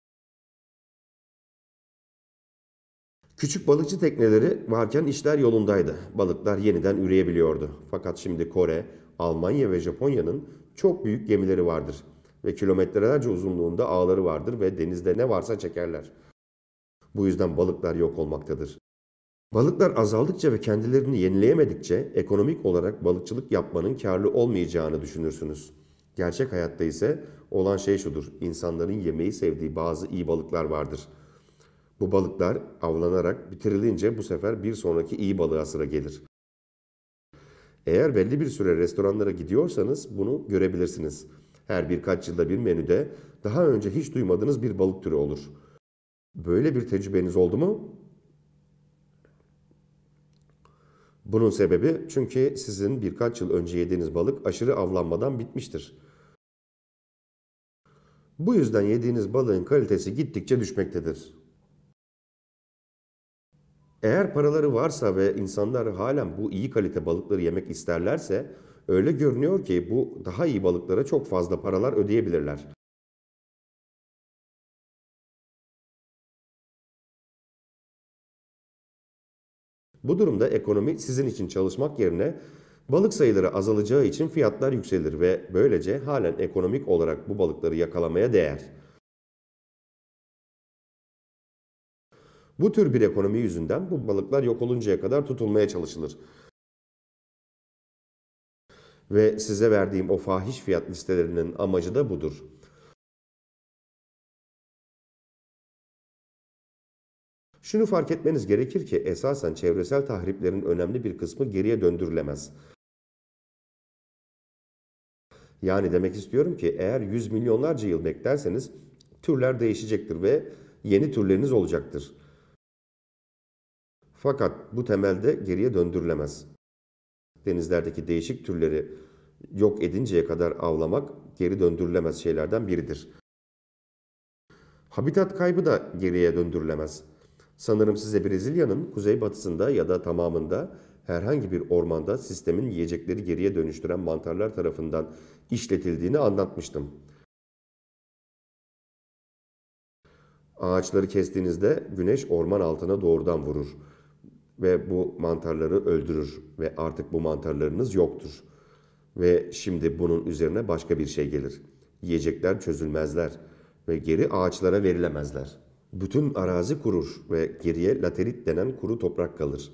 Küçük balıkçı tekneleri varken işler yolundaydı. Balıklar yeniden üreyebiliyordu. Fakat şimdi Kore, Almanya ve Japonya'nın çok büyük gemileri vardır ve kilometrelerce uzunluğunda ağları vardır ve denizde ne varsa çekerler. Bu yüzden balıklar yok olmaktadır. Balıklar azaldıkça ve kendilerini yenileyemedikçe ekonomik olarak balıkçılık yapmanın karlı olmayacağını düşünürsünüz. Gerçek hayatta ise olan şey şudur. İnsanların yemeği sevdiği bazı iyi balıklar vardır.'' Bu balıklar avlanarak bitirilince bu sefer bir sonraki iyi balığa sıra gelir. Eğer belli bir süre restoranlara gidiyorsanız bunu görebilirsiniz. Her birkaç yılda bir menüde daha önce hiç duymadığınız bir balık türü olur. Böyle bir tecrübeniz oldu mu? Bunun sebebi çünkü sizin birkaç yıl önce yediğiniz balık aşırı avlanmadan bitmiştir. Bu yüzden yediğiniz balığın kalitesi gittikçe düşmektedir. Eğer paraları varsa ve insanlar halen bu iyi kalite balıkları yemek isterlerse öyle görünüyor ki bu daha iyi balıklara çok fazla paralar ödeyebilirler. Bu durumda ekonomi sizin için çalışmak yerine balık sayıları azalacağı için fiyatlar yükselir ve böylece halen ekonomik olarak bu balıkları yakalamaya değer. Bu tür bir ekonomi yüzünden bu balıklar yok oluncaya kadar tutulmaya çalışılır. Ve size verdiğim o fahiş fiyat listelerinin amacı da budur. Şunu fark etmeniz gerekir ki esasen çevresel tahriplerin önemli bir kısmı geriye döndürülemez. Yani demek istiyorum ki eğer yüz milyonlarca yıl beklerseniz türler değişecektir ve yeni türleriniz olacaktır. Fakat bu temelde geriye döndürülemez. Denizlerdeki değişik türleri yok edinceye kadar avlamak geri döndürülemez şeylerden biridir. Habitat kaybı da geriye döndürülemez. Sanırım size Brezilya'nın kuzeybatısında ya da tamamında herhangi bir ormanda sistemin yiyecekleri geriye dönüştüren mantarlar tarafından işletildiğini anlatmıştım. Ağaçları kestiğinizde güneş orman altına doğrudan vurur ve bu mantarları öldürür ve artık bu mantarlarınız yoktur. Ve şimdi bunun üzerine başka bir şey gelir. Yiyecekler çözülmezler ve geri ağaçlara verilemezler. Bütün arazi kurur ve geriye laterit denen kuru toprak kalır.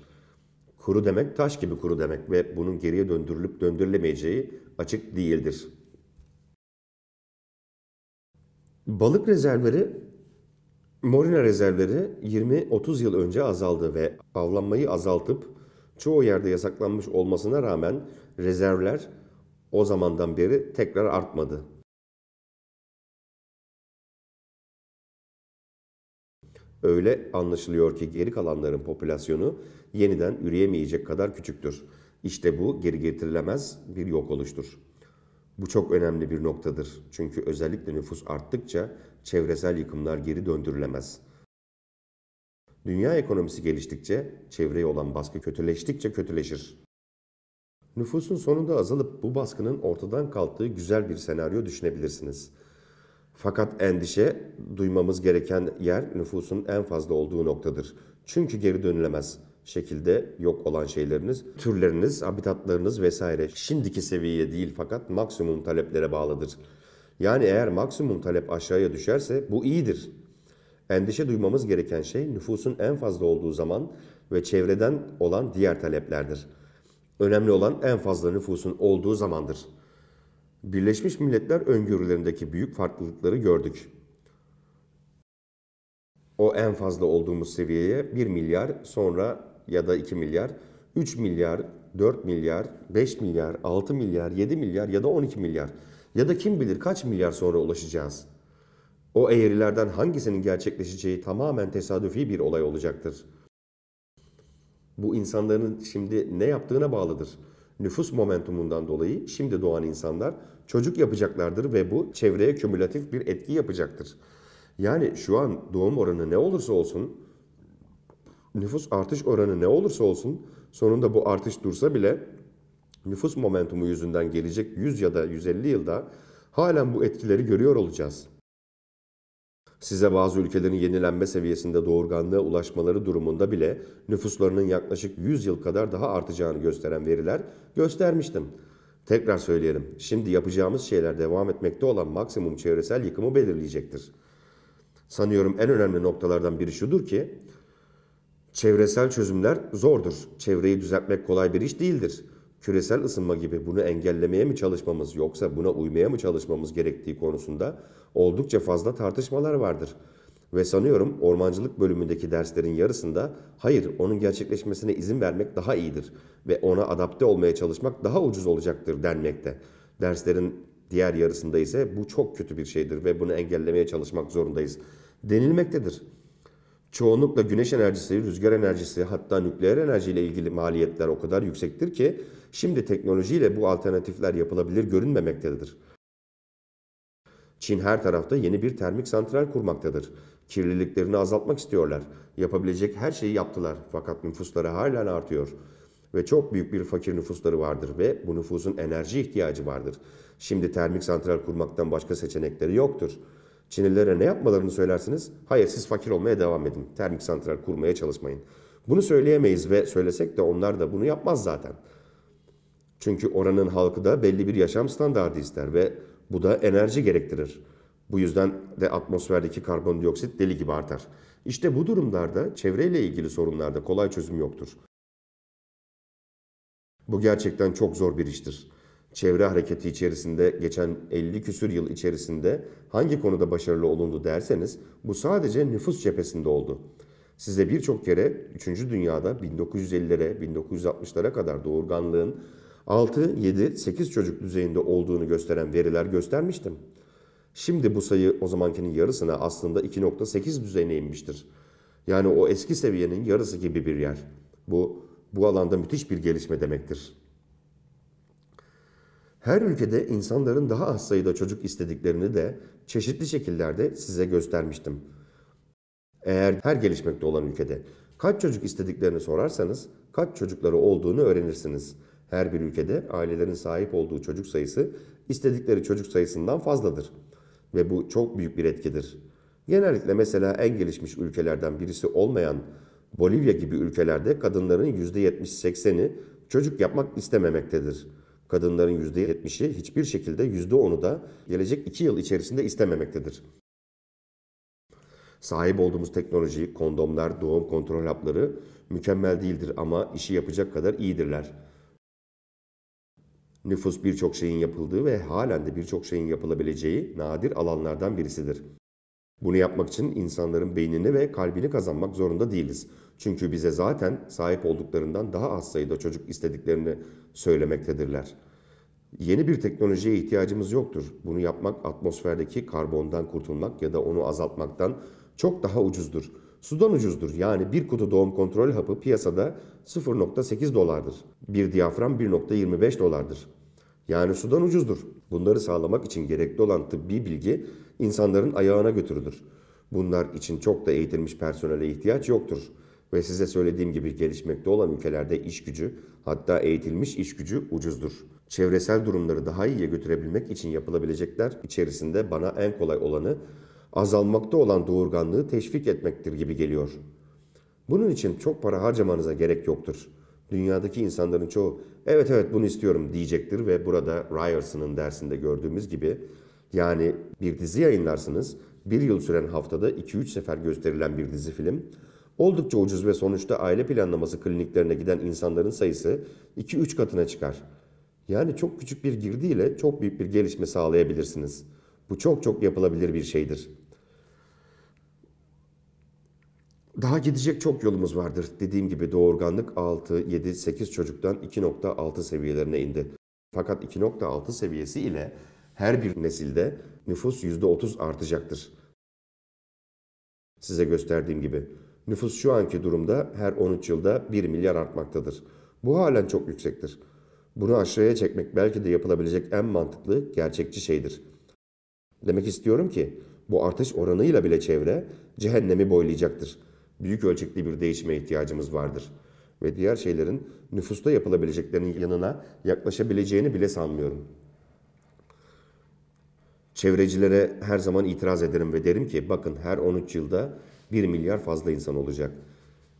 Kuru demek taş gibi kuru demek ve bunun geriye döndürülüp döndürülemeyeceği açık değildir. Balık rezervleri Morina rezervleri 20-30 yıl önce azaldı ve avlanmayı azaltıp çoğu yerde yasaklanmış olmasına rağmen rezervler o zamandan beri tekrar artmadı. Öyle anlaşılıyor ki geri kalanların popülasyonu yeniden üreyemeyecek kadar küçüktür. İşte bu geri getirilemez bir yok oluştur. Bu çok önemli bir noktadır. Çünkü özellikle nüfus arttıkça çevresel yıkımlar geri döndürülemez. Dünya ekonomisi geliştikçe çevreye olan baskı kötüleştikçe kötüleşir. Nüfusun sonunda azalıp bu baskının ortadan kalktığı güzel bir senaryo düşünebilirsiniz. Fakat endişe duymamız gereken yer nüfusun en fazla olduğu noktadır. Çünkü geri dönülemez şekilde yok olan şeyleriniz, türleriniz, habitatlarınız vesaire şimdiki seviyeye değil fakat maksimum taleplere bağlıdır. Yani eğer maksimum talep aşağıya düşerse bu iyidir. Endişe duymamız gereken şey nüfusun en fazla olduğu zaman ve çevreden olan diğer taleplerdir. Önemli olan en fazla nüfusun olduğu zamandır. Birleşmiş Milletler öngörülerindeki büyük farklılıkları gördük. O en fazla olduğumuz seviyeye 1 milyar sonra ya da 2 milyar, 3 milyar, 4 milyar, 5 milyar, 6 milyar, 7 milyar ya da 12 milyar. Ya da kim bilir kaç milyar sonra ulaşacağız. O eğrilerden hangisinin gerçekleşeceği tamamen tesadüfi bir olay olacaktır. Bu insanların şimdi ne yaptığına bağlıdır. Nüfus momentumundan dolayı şimdi doğan insanlar çocuk yapacaklardır ve bu çevreye kümülatif bir etki yapacaktır. Yani şu an doğum oranı ne olursa olsun nüfus artış oranı ne olursa olsun sonunda bu artış dursa bile nüfus momentumu yüzünden gelecek 100 ya da 150 yılda halen bu etkileri görüyor olacağız. Size bazı ülkelerin yenilenme seviyesinde doğurganlığa ulaşmaları durumunda bile nüfuslarının yaklaşık 100 yıl kadar daha artacağını gösteren veriler göstermiştim. Tekrar söyleyelim, şimdi yapacağımız şeyler devam etmekte olan maksimum çevresel yıkımı belirleyecektir. Sanıyorum en önemli noktalardan biri şudur ki, Çevresel çözümler zordur. Çevreyi düzeltmek kolay bir iş değildir. Küresel ısınma gibi bunu engellemeye mi çalışmamız yoksa buna uymaya mı çalışmamız gerektiği konusunda oldukça fazla tartışmalar vardır. Ve sanıyorum ormancılık bölümündeki derslerin yarısında hayır onun gerçekleşmesine izin vermek daha iyidir ve ona adapte olmaya çalışmak daha ucuz olacaktır denmekte. Derslerin diğer yarısında ise bu çok kötü bir şeydir ve bunu engellemeye çalışmak zorundayız denilmektedir çoğunlukla güneş enerjisi, rüzgar enerjisi hatta nükleer enerjiyle ilgili maliyetler o kadar yüksektir ki şimdi teknolojiyle bu alternatifler yapılabilir görünmemektedir. Çin her tarafta yeni bir termik santral kurmaktadır. Kirliliklerini azaltmak istiyorlar. Yapabilecek her şeyi yaptılar fakat nüfusları halen artıyor ve çok büyük bir fakir nüfusları vardır ve bu nüfusun enerji ihtiyacı vardır. Şimdi termik santral kurmaktan başka seçenekleri yoktur. Çinlilere ne yapmalarını söylersiniz? Hayır siz fakir olmaya devam edin. Termik santral kurmaya çalışmayın. Bunu söyleyemeyiz ve söylesek de onlar da bunu yapmaz zaten. Çünkü oranın halkı da belli bir yaşam standardı ister ve bu da enerji gerektirir. Bu yüzden de atmosferdeki karbondioksit deli gibi artar. İşte bu durumlarda çevreyle ilgili sorunlarda kolay çözüm yoktur. Bu gerçekten çok zor bir iştir çevre hareketi içerisinde geçen 50 küsür yıl içerisinde hangi konuda başarılı olundu derseniz bu sadece nüfus cephesinde oldu. Size birçok kere 3. dünyada 1950'lere, 1960'lara kadar doğurganlığın 6, 7, 8 çocuk düzeyinde olduğunu gösteren veriler göstermiştim. Şimdi bu sayı o zamankinin yarısına aslında 2.8 düzeyine inmiştir. Yani o eski seviyenin yarısı gibi bir yer. Bu bu alanda müthiş bir gelişme demektir. Her ülkede insanların daha az sayıda çocuk istediklerini de çeşitli şekillerde size göstermiştim. Eğer her gelişmekte olan ülkede kaç çocuk istediklerini sorarsanız kaç çocukları olduğunu öğrenirsiniz. Her bir ülkede ailelerin sahip olduğu çocuk sayısı istedikleri çocuk sayısından fazladır ve bu çok büyük bir etkidir. Genellikle mesela en gelişmiş ülkelerden birisi olmayan Bolivya gibi ülkelerde kadınların %70-80'i çocuk yapmak istememektedir. Kadınların %70'i hiçbir şekilde %10'u da gelecek 2 yıl içerisinde istememektedir. Sahip olduğumuz teknoloji, kondomlar, doğum kontrol hapları mükemmel değildir ama işi yapacak kadar iyidirler. Nüfus birçok şeyin yapıldığı ve halen de birçok şeyin yapılabileceği nadir alanlardan birisidir. Bunu yapmak için insanların beynini ve kalbini kazanmak zorunda değiliz. Çünkü bize zaten sahip olduklarından daha az sayıda çocuk istediklerini söylemektedirler. Yeni bir teknolojiye ihtiyacımız yoktur. Bunu yapmak atmosferdeki karbondan kurtulmak ya da onu azaltmaktan çok daha ucuzdur. Sudan ucuzdur. Yani bir kutu doğum kontrol hapı piyasada 0.8 dolardır. Bir diyafram 1.25 dolardır. Yani sudan ucuzdur. Bunları sağlamak için gerekli olan tıbbi bilgi insanların ayağına götürülür. Bunlar için çok da eğitilmiş personele ihtiyaç yoktur. Ve size söylediğim gibi gelişmekte olan ülkelerde iş gücü, hatta eğitilmiş iş gücü ucuzdur. Çevresel durumları daha iyiye götürebilmek için yapılabilecekler içerisinde bana en kolay olanı azalmakta olan doğurganlığı teşvik etmektir gibi geliyor. Bunun için çok para harcamanıza gerek yoktur. Dünyadaki insanların çoğu evet evet bunu istiyorum diyecektir ve burada Ryerson'ın dersinde gördüğümüz gibi yani bir dizi yayınlarsınız, bir yıl süren haftada 2-3 sefer gösterilen bir dizi film Oldukça ucuz ve sonuçta aile planlaması kliniklerine giden insanların sayısı 2-3 katına çıkar. Yani çok küçük bir girdiyle çok büyük bir gelişme sağlayabilirsiniz. Bu çok çok yapılabilir bir şeydir. Daha gidecek çok yolumuz vardır. Dediğim gibi doğurganlık 6, 7, 8 çocuktan 2.6 seviyelerine indi. Fakat 2.6 seviyesi ile her bir nesilde nüfus %30 artacaktır. Size gösterdiğim gibi Nüfus şu anki durumda her 13 yılda 1 milyar artmaktadır. Bu halen çok yüksektir. Bunu aşağıya çekmek belki de yapılabilecek en mantıklı, gerçekçi şeydir. Demek istiyorum ki bu artış oranıyla bile çevre cehennemi boylayacaktır. Büyük ölçekli bir değişime ihtiyacımız vardır. Ve diğer şeylerin nüfusta yapılabileceklerinin yanına yaklaşabileceğini bile sanmıyorum. Çevrecilere her zaman itiraz ederim ve derim ki bakın her 13 yılda 1 milyar fazla insan olacak.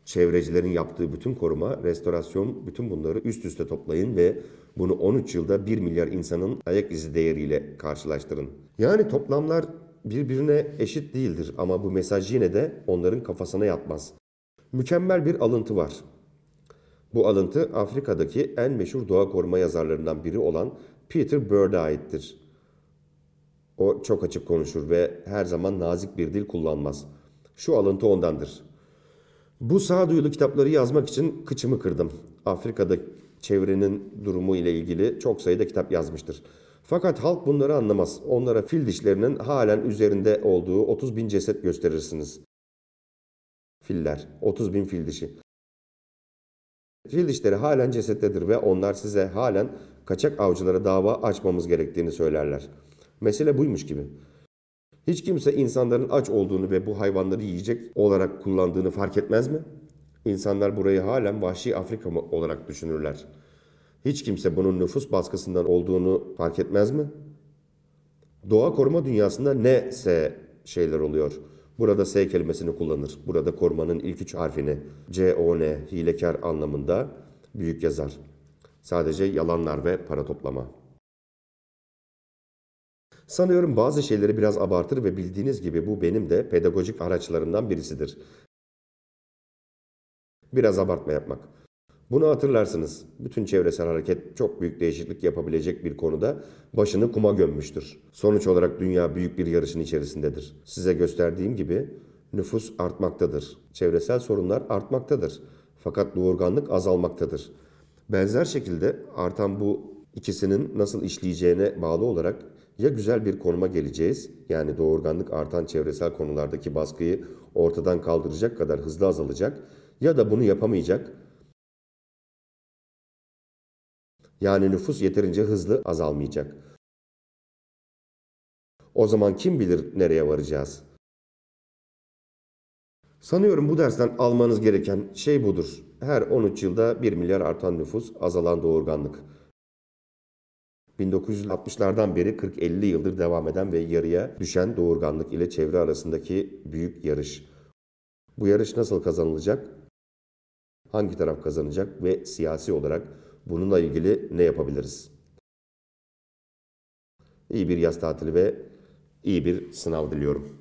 Çevrecilerin yaptığı bütün koruma, restorasyon, bütün bunları üst üste toplayın ve bunu 13 yılda 1 milyar insanın ayak izi değeriyle karşılaştırın. Yani toplamlar birbirine eşit değildir ama bu mesaj yine de onların kafasına yatmaz. Mükemmel bir alıntı var. Bu alıntı Afrika'daki en meşhur doğa koruma yazarlarından biri olan Peter Bird'e aittir. O çok açık konuşur ve her zaman nazik bir dil kullanmaz. Şu alıntı ondandır. Bu sağduyulu kitapları yazmak için kıçımı kırdım. Afrika'da çevrenin durumu ile ilgili çok sayıda kitap yazmıştır. Fakat halk bunları anlamaz. Onlara fil dişlerinin halen üzerinde olduğu 30 bin ceset gösterirsiniz. Filler, 30 bin fil dişi. Fil dişleri halen cesettedir ve onlar size halen kaçak avcılara dava açmamız gerektiğini söylerler. Mesele buymuş gibi. Hiç kimse insanların aç olduğunu ve bu hayvanları yiyecek olarak kullandığını fark etmez mi? İnsanlar burayı halen vahşi Afrika mı olarak düşünürler. Hiç kimse bunun nüfus baskısından olduğunu fark etmez mi? Doğa koruma dünyasında ne S şeyler oluyor. Burada S kelimesini kullanır. Burada korumanın ilk üç harfini C O N hilekar anlamında büyük yazar. Sadece yalanlar ve para toplama. Sanıyorum bazı şeyleri biraz abartır ve bildiğiniz gibi bu benim de pedagojik araçlarımdan birisidir. Biraz abartma yapmak. Bunu hatırlarsınız. Bütün çevresel hareket çok büyük değişiklik yapabilecek bir konuda başını kuma gömmüştür. Sonuç olarak dünya büyük bir yarışın içerisindedir. Size gösterdiğim gibi nüfus artmaktadır. Çevresel sorunlar artmaktadır. Fakat doğurganlık azalmaktadır. Benzer şekilde artan bu ikisinin nasıl işleyeceğine bağlı olarak ya güzel bir konuma geleceğiz, yani doğurganlık artan çevresel konulardaki baskıyı ortadan kaldıracak kadar hızlı azalacak ya da bunu yapamayacak. Yani nüfus yeterince hızlı azalmayacak. O zaman kim bilir nereye varacağız? Sanıyorum bu dersten almanız gereken şey budur. Her 13 yılda 1 milyar artan nüfus, azalan doğurganlık. 1960'lardan beri 40-50 yıldır devam eden ve yarıya düşen doğurganlık ile çevre arasındaki büyük yarış. Bu yarış nasıl kazanılacak? Hangi taraf kazanacak ve siyasi olarak bununla ilgili ne yapabiliriz? İyi bir yaz tatili ve iyi bir sınav diliyorum.